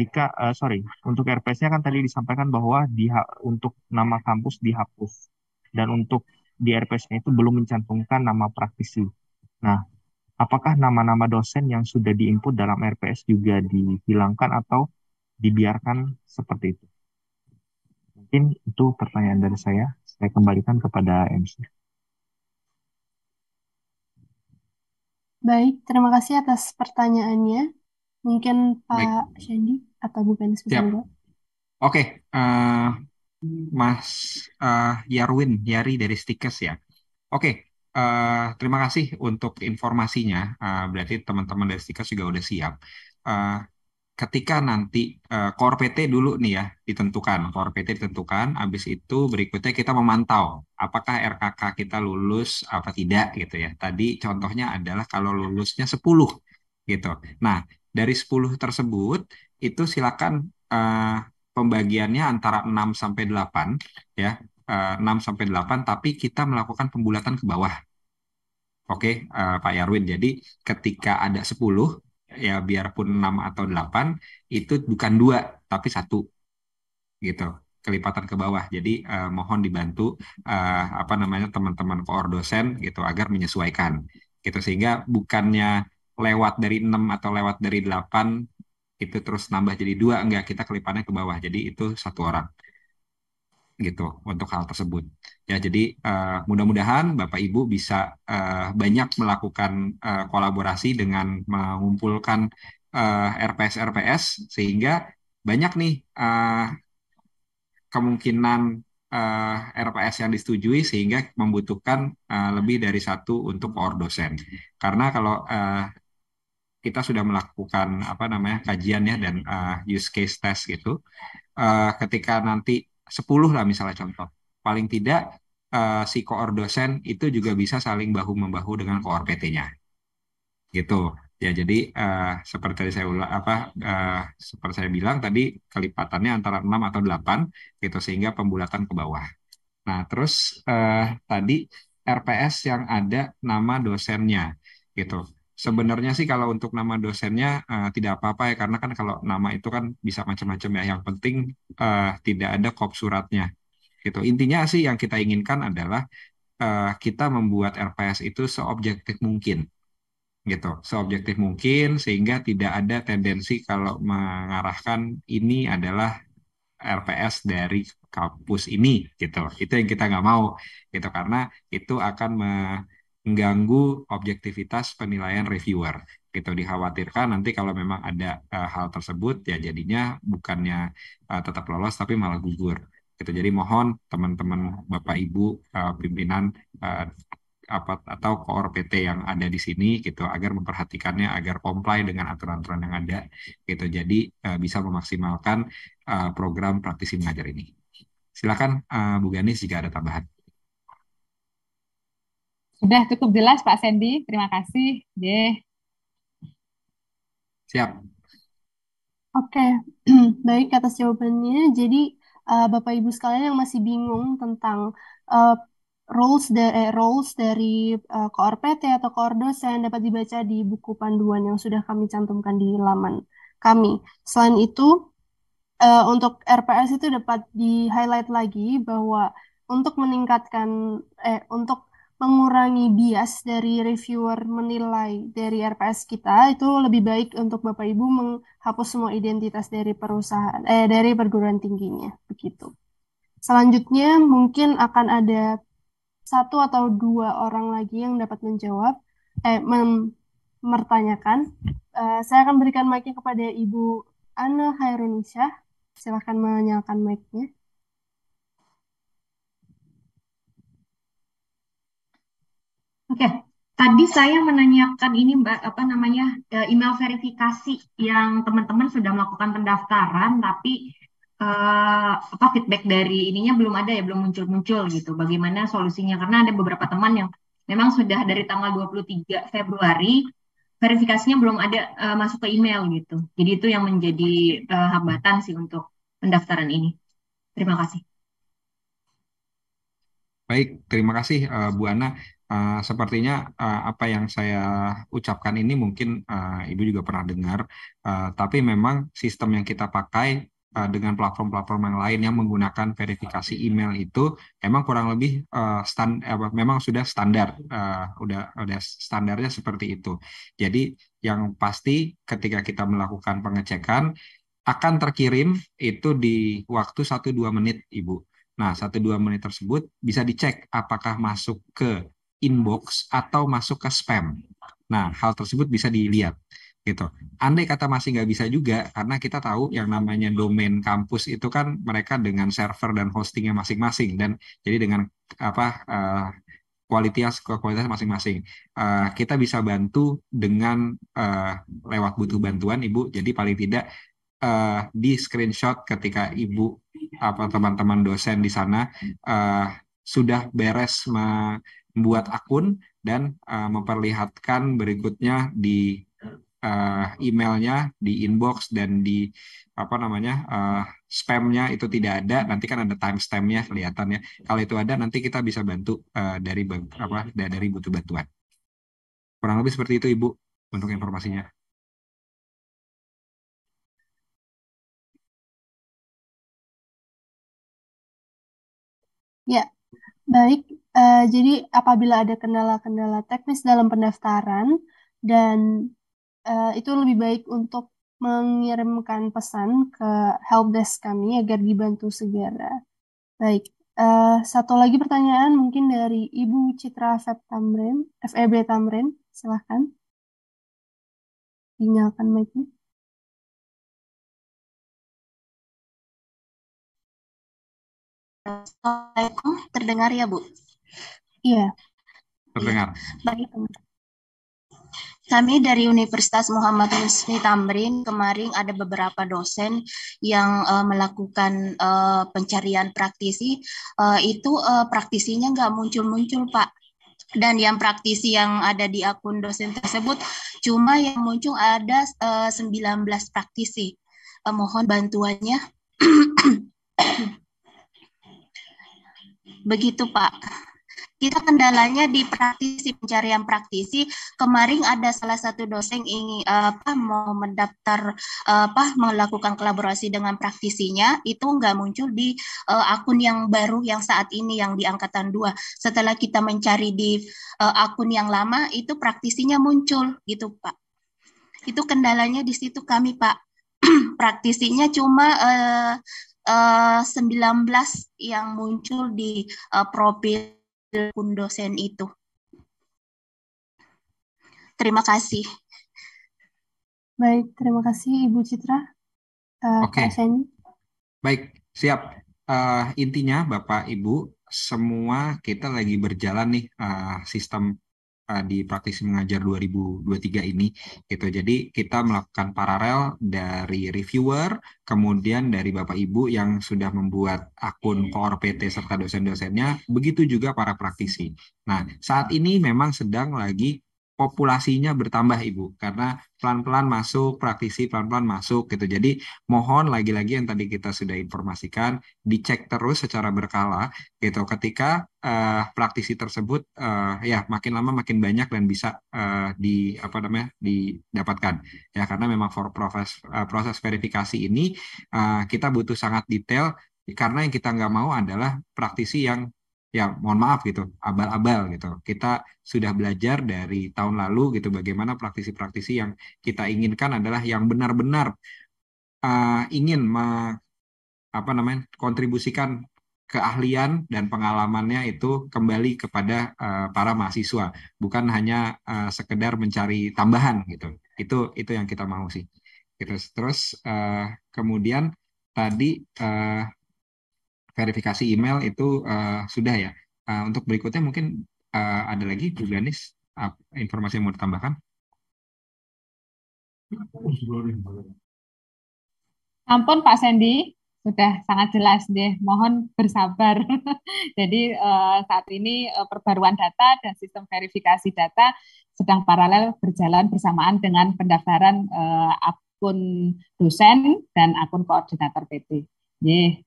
jika uh, sorry untuk RPS-nya kan tadi disampaikan bahwa di untuk nama kampus dihapus dan untuk di RPS-nya itu belum mencantumkan nama praktisi. Nah, apakah nama-nama dosen yang sudah diinput dalam RPS juga dihilangkan atau dibiarkan seperti itu? Mungkin itu pertanyaan dari saya. Saya kembalikan kepada MC. Baik, terima kasih atas pertanyaannya. Mungkin Pak Baik. Shendi atau bukan Siap. Oke, okay, uh, eh, Mas uh, Yarwin Yari dari Stikes ya. Oke, okay, uh, eh, terima kasih untuk informasinya. Uh, berarti teman-teman dari Stikes juga udah siap. Uh, ketika nanti uh, core PT dulu nih ya ditentukan, core PT ditentukan, habis itu berikutnya kita memantau apakah RKK kita lulus apa tidak gitu ya. Tadi contohnya adalah kalau lulusnya 10 gitu. Nah, dari 10 tersebut itu silakan uh, pembagiannya antara 6 sampai 8 ya. 6 eh, sampai 8 tapi kita melakukan pembulatan ke bawah. Oke, eh, Pak Yarwin. Jadi ketika ada 10 ya biarpun 6 atau 8 itu bukan dua tapi satu. Gitu kelipatan ke bawah. Jadi uh, mohon dibantu uh, apa namanya teman-teman koor dosen gitu agar menyesuaikan gitu sehingga bukannya lewat dari 6 atau lewat dari 8 itu terus nambah jadi dua enggak kita kelipannya ke bawah jadi itu satu orang gitu untuk hal tersebut ya jadi uh, mudah-mudahan bapak ibu bisa uh, banyak melakukan uh, kolaborasi dengan mengumpulkan uh, RPS RPS sehingga banyak nih uh, kemungkinan uh, RPS yang disetujui sehingga membutuhkan uh, lebih dari satu untuk koor dosen karena kalau uh, kita sudah melakukan apa namanya kajian ya dan uh, use case test gitu. Uh, ketika nanti 10 lah misalnya contoh, paling tidak uh, si koor dosen itu juga bisa saling bahu membahu dengan koor PT-nya. Gitu. Ya jadi uh, seperti tadi saya ulang apa uh, seperti saya bilang tadi kelipatannya antara 6 atau 8 gitu sehingga pembulatan ke bawah. Nah, terus uh, tadi RPS yang ada nama dosennya gitu Sebenarnya sih kalau untuk nama dosennya uh, tidak apa-apa ya karena kan kalau nama itu kan bisa macam-macam ya. Yang penting uh, tidak ada kop suratnya. Gitu. Intinya sih yang kita inginkan adalah uh, kita membuat RPS itu seobjektif mungkin. Gitu. Seobjektif mungkin sehingga tidak ada tendensi kalau mengarahkan ini adalah RPS dari kampus ini gitu. Itu yang kita nggak mau gitu karena itu akan me mengganggu objektivitas penilaian reviewer. Gitu dikhawatirkan nanti kalau memang ada uh, hal tersebut ya jadinya bukannya uh, tetap lolos tapi malah gugur. Gitu. Jadi mohon teman-teman Bapak Ibu uh, pimpinan uh, apa atau koor PT yang ada di sini gitu agar memperhatikannya agar comply dengan aturan-aturan yang ada gitu jadi uh, bisa memaksimalkan uh, program praktisi mengajar ini silakan uh, Bu Ganis jika ada tambahan. Sudah cukup jelas Pak Sandy. Terima kasih. Yeah. Siap. Oke, okay. baik atas jawabannya. Jadi uh, Bapak Ibu sekalian yang masih bingung tentang uh, eh, roles eh, dari eh, roles dari uh, koor PT atau koor dosen dapat dibaca di buku panduan yang sudah kami cantumkan di laman kami. Selain itu, uh, untuk RPS itu dapat di highlight lagi bahwa untuk meningkatkan eh untuk mengurangi bias dari reviewer menilai dari RPS kita itu lebih baik untuk Bapak Ibu menghapus semua identitas dari perusahaan eh dari perguruan tingginya begitu. Selanjutnya mungkin akan ada satu atau dua orang lagi yang dapat menjawab eh mempertanyakan. Uh, eh, saya akan berikan mic-nya kepada Ibu Ana Hairunisha. Silahkan menyalakan mic-nya. Oke, tadi saya menanyakan ini Mbak apa namanya eh, email verifikasi yang teman-teman sudah melakukan pendaftaran tapi uh, apa feedback dari ininya belum ada ya belum muncul-muncul gitu. Bagaimana solusinya? Karena ada beberapa teman yang memang sudah dari tanggal 23 Februari verifikasinya belum ada uh, masuk ke email gitu. Jadi itu yang menjadi uh, hambatan sih untuk pendaftaran ini. Terima kasih. Baik, terima kasih uh, Bu Ana. Eh, sepertinya uh, apa yang saya ucapkan ini mungkin uh, Ibu juga pernah dengar, uh, tapi memang sistem yang kita pakai uh, dengan platform-platform yang lain yang menggunakan verifikasi email itu memang kurang lebih uh, stand memang sudah standar uh, udah udah standarnya seperti itu. Jadi yang pasti ketika kita melakukan pengecekan akan terkirim itu di waktu 1 2 menit Ibu. Nah, 1 2 menit tersebut bisa dicek apakah masuk ke inbox atau masuk ke spam. Nah, hal tersebut bisa dilihat gitu. Andai kata masih nggak bisa juga, karena kita tahu yang namanya domain kampus itu kan mereka dengan server dan hostingnya masing-masing dan jadi dengan apa uh, kualitas kualitas masing-masing. Uh, kita bisa bantu dengan uh, lewat butuh bantuan ibu. Jadi paling tidak uh, di screenshot ketika ibu apa teman-teman dosen di sana uh, sudah beres me membuat hmm. akun dan uh, memperlihatkan berikutnya di uh, emailnya, di inbox dan di apa namanya uh, spamnya itu tidak ada. Nanti kan ada timestampnya kelihatan ya. Kalau itu ada nanti kita bisa bantu uh, dari apa hmm. dari butuh bantuan. Kurang lebih seperti itu Ibu untuk hmm. informasinya. Ya, Baik, uh, jadi apabila ada kendala-kendala teknis dalam pendaftaran dan uh, itu lebih baik untuk mengirimkan pesan ke helpdesk kami agar dibantu segera. Baik, uh, satu lagi pertanyaan mungkin dari Ibu Citra Feb Tamrin, FEB Tamrin, silahkan. Tinggalkan mic-nya. Assalamualaikum, terdengar ya Bu? Iya. Terdengar. Baik, kami dari Universitas Muhammad Husni Tamrin kemarin ada beberapa dosen yang uh, melakukan uh, pencarian praktisi uh, itu uh, praktisinya nggak muncul-muncul Pak dan yang praktisi yang ada di akun dosen tersebut cuma yang muncul ada uh, 19 praktisi. Uh, mohon bantuannya. Begitu Pak. Kita kendalanya di praktisi pencarian praktisi. Kemarin ada salah satu dosen ingin eh, apa mau mendaftar eh, apa melakukan kolaborasi dengan praktisinya itu nggak muncul di uh, akun yang baru yang saat ini yang di angkatan dua. Setelah kita mencari di uh, akun yang lama itu praktisinya muncul gitu Pak. Itu kendalanya di situ kami Pak praktisinya cuma uh, Eh, sembilan 19 yang muncul di uh, profil dosen itu. Terima kasih. Baik, terima kasih Ibu Citra. Uh, Oke. Okay. Baik, siap. Uh, intinya Bapak Ibu, semua kita lagi berjalan nih uh, sistem Eh, di praktisi mengajar 2023 ini gitu. Jadi kita melakukan paralel dari reviewer, kemudian dari Bapak Ibu yang sudah membuat akun Core PT serta dosen-dosennya, begitu juga para praktisi. Nah, saat ini memang sedang lagi populasinya bertambah Ibu karena pelan-pelan masuk praktisi pelan-pelan masuk gitu. Jadi mohon lagi-lagi yang tadi kita sudah informasikan dicek terus secara berkala gitu ketika uh, praktisi tersebut uh, ya makin lama makin banyak dan bisa uh, di apa namanya didapatkan ya karena memang for proses uh, proses verifikasi ini uh, kita butuh sangat detail karena yang kita nggak mau adalah praktisi yang ya mohon maaf gitu abal-abal gitu kita sudah belajar dari tahun lalu gitu bagaimana praktisi-praktisi yang kita inginkan adalah yang benar-benar uh, ingin me, apa namanya kontribusikan keahlian dan pengalamannya itu kembali kepada uh, para mahasiswa bukan hanya uh, sekedar mencari tambahan gitu itu itu yang kita mau sih gitu terus uh, kemudian tadi uh, verifikasi email itu uh, sudah ya. Uh, untuk berikutnya mungkin uh, ada lagi Bu Ganis uh, informasi yang mau ditambahkan? Ampun Pak Sandy, sudah sangat jelas deh. Mohon bersabar. Jadi uh, saat ini uh, perbaruan data dan sistem verifikasi data sedang paralel berjalan bersamaan dengan pendaftaran uh, akun dosen dan akun koordinator PT. Yeah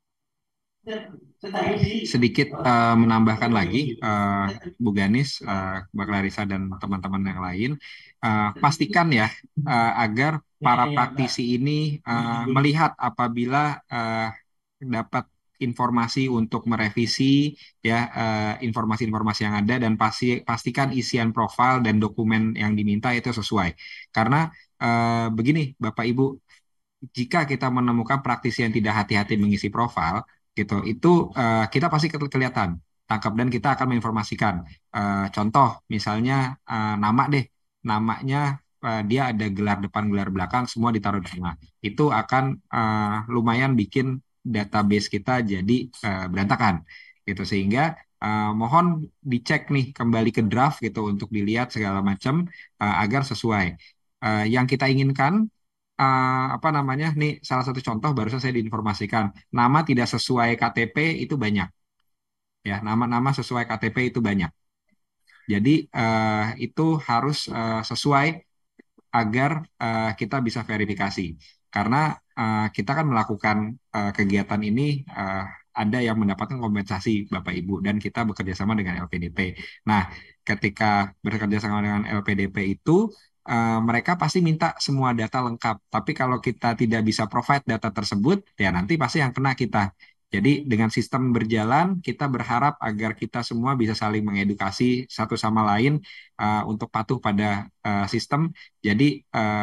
sedikit uh, menambahkan lagi, uh, Bu Ganis, uh, Mbak Clarissa, dan teman-teman yang lain, uh, pastikan ya uh, agar para iya, iya, praktisi ini uh, melihat apabila uh, dapat informasi untuk merevisi ya informasi-informasi uh, yang ada dan pasti pastikan isian profil dan dokumen yang diminta itu sesuai karena uh, begini Bapak Ibu jika kita menemukan praktisi yang tidak hati-hati mengisi profil gitu itu uh, kita pasti kelihatan tangkap dan kita akan menginformasikan uh, contoh misalnya uh, nama deh namanya uh, dia ada gelar depan gelar belakang semua ditaruh di tengah itu akan uh, lumayan bikin database kita jadi uh, berantakan gitu sehingga uh, mohon dicek nih kembali ke draft gitu untuk dilihat segala macam uh, agar sesuai uh, yang kita inginkan uh, apa namanya nih salah satu contoh barusan saya diinformasikan nama tidak sesuai KTP itu banyak ya nama-nama sesuai KTP itu banyak jadi uh, itu harus uh, sesuai agar uh, kita bisa verifikasi karena uh, kita kan melakukan uh, kegiatan ini uh, ada yang mendapatkan kompensasi Bapak Ibu dan kita bekerja sama dengan LPDP. Nah, ketika bekerja sama dengan LPDP itu Eh, mereka pasti minta semua data lengkap. Tapi kalau kita tidak bisa provide data tersebut, ya nanti pasti yang kena kita. Jadi dengan sistem berjalan, kita berharap agar kita semua bisa saling mengedukasi satu sama lain uh, untuk patuh pada uh, sistem. Jadi uh,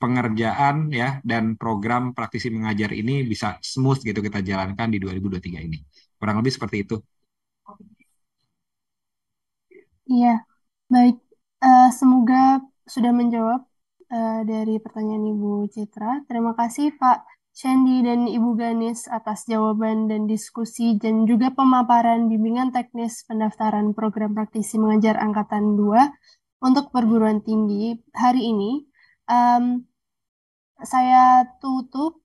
pengerjaan ya dan program praktisi mengajar ini bisa smooth gitu kita jalankan di 2023 ini. Kurang lebih seperti itu. Iya, baik Uh, semoga sudah menjawab uh, dari pertanyaan Ibu Citra. Terima kasih Pak Shandy dan Ibu Ganis atas jawaban dan diskusi dan juga pemaparan bimbingan teknis pendaftaran program praktisi mengajar angkatan 2 untuk perguruan tinggi hari ini. Um, saya tutup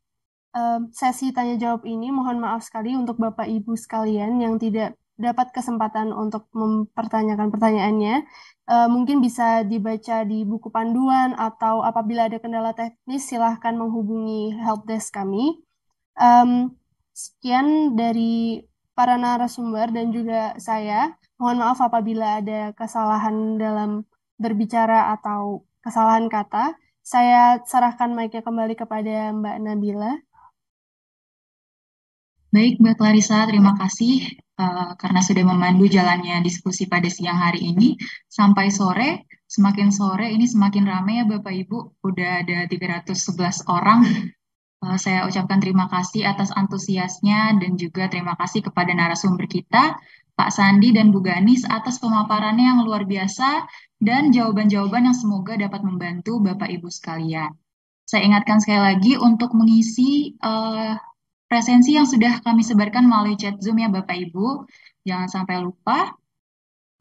um, sesi tanya jawab ini. Mohon maaf sekali untuk Bapak Ibu sekalian yang tidak dapat kesempatan untuk mempertanyakan pertanyaannya, uh, mungkin bisa dibaca di buku panduan atau apabila ada kendala teknis silahkan menghubungi helpdesk kami. Um, sekian dari para narasumber dan juga saya. Mohon maaf apabila ada kesalahan dalam berbicara atau kesalahan kata. Saya serahkan mic-nya kembali kepada Mbak Nabila. Baik, Mbak Clarissa, terima kasih uh, karena sudah memandu jalannya diskusi pada siang hari ini. Sampai sore, semakin sore ini semakin ramai ya Bapak Ibu, udah ada 311 orang. Uh, saya ucapkan terima kasih atas antusiasnya dan juga terima kasih kepada narasumber kita, Pak Sandi dan Bu Ganis atas pemaparannya yang luar biasa dan jawaban-jawaban yang semoga dapat membantu Bapak Ibu sekalian. Saya ingatkan sekali lagi untuk mengisi uh, presensi yang sudah kami sebarkan melalui chat Zoom ya Bapak Ibu. Jangan sampai lupa.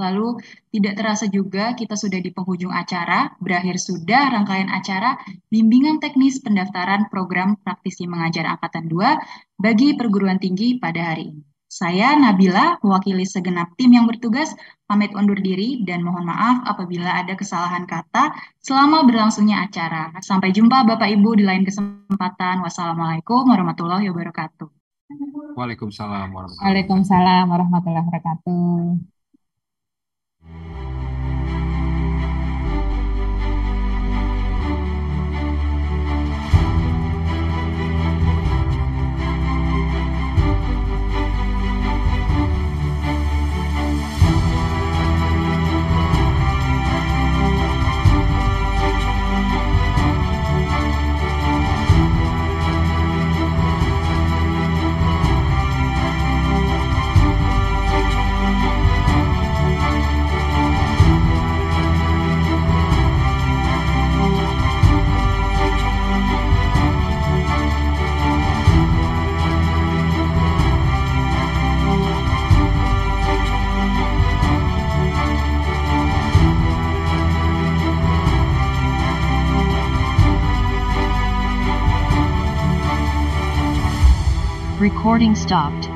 Lalu tidak terasa juga kita sudah di penghujung acara, berakhir sudah rangkaian acara bimbingan teknis pendaftaran program praktisi mengajar angkatan 2 bagi perguruan tinggi pada hari ini. Saya Nabila, mewakili segenap tim yang bertugas pamit undur diri dan mohon maaf apabila ada kesalahan kata selama berlangsungnya acara. Sampai jumpa Bapak Ibu di lain kesempatan. Wassalamualaikum warahmatullahi wabarakatuh. Waalaikumsalam warahmatullahi wabarakatuh. Recording stopped.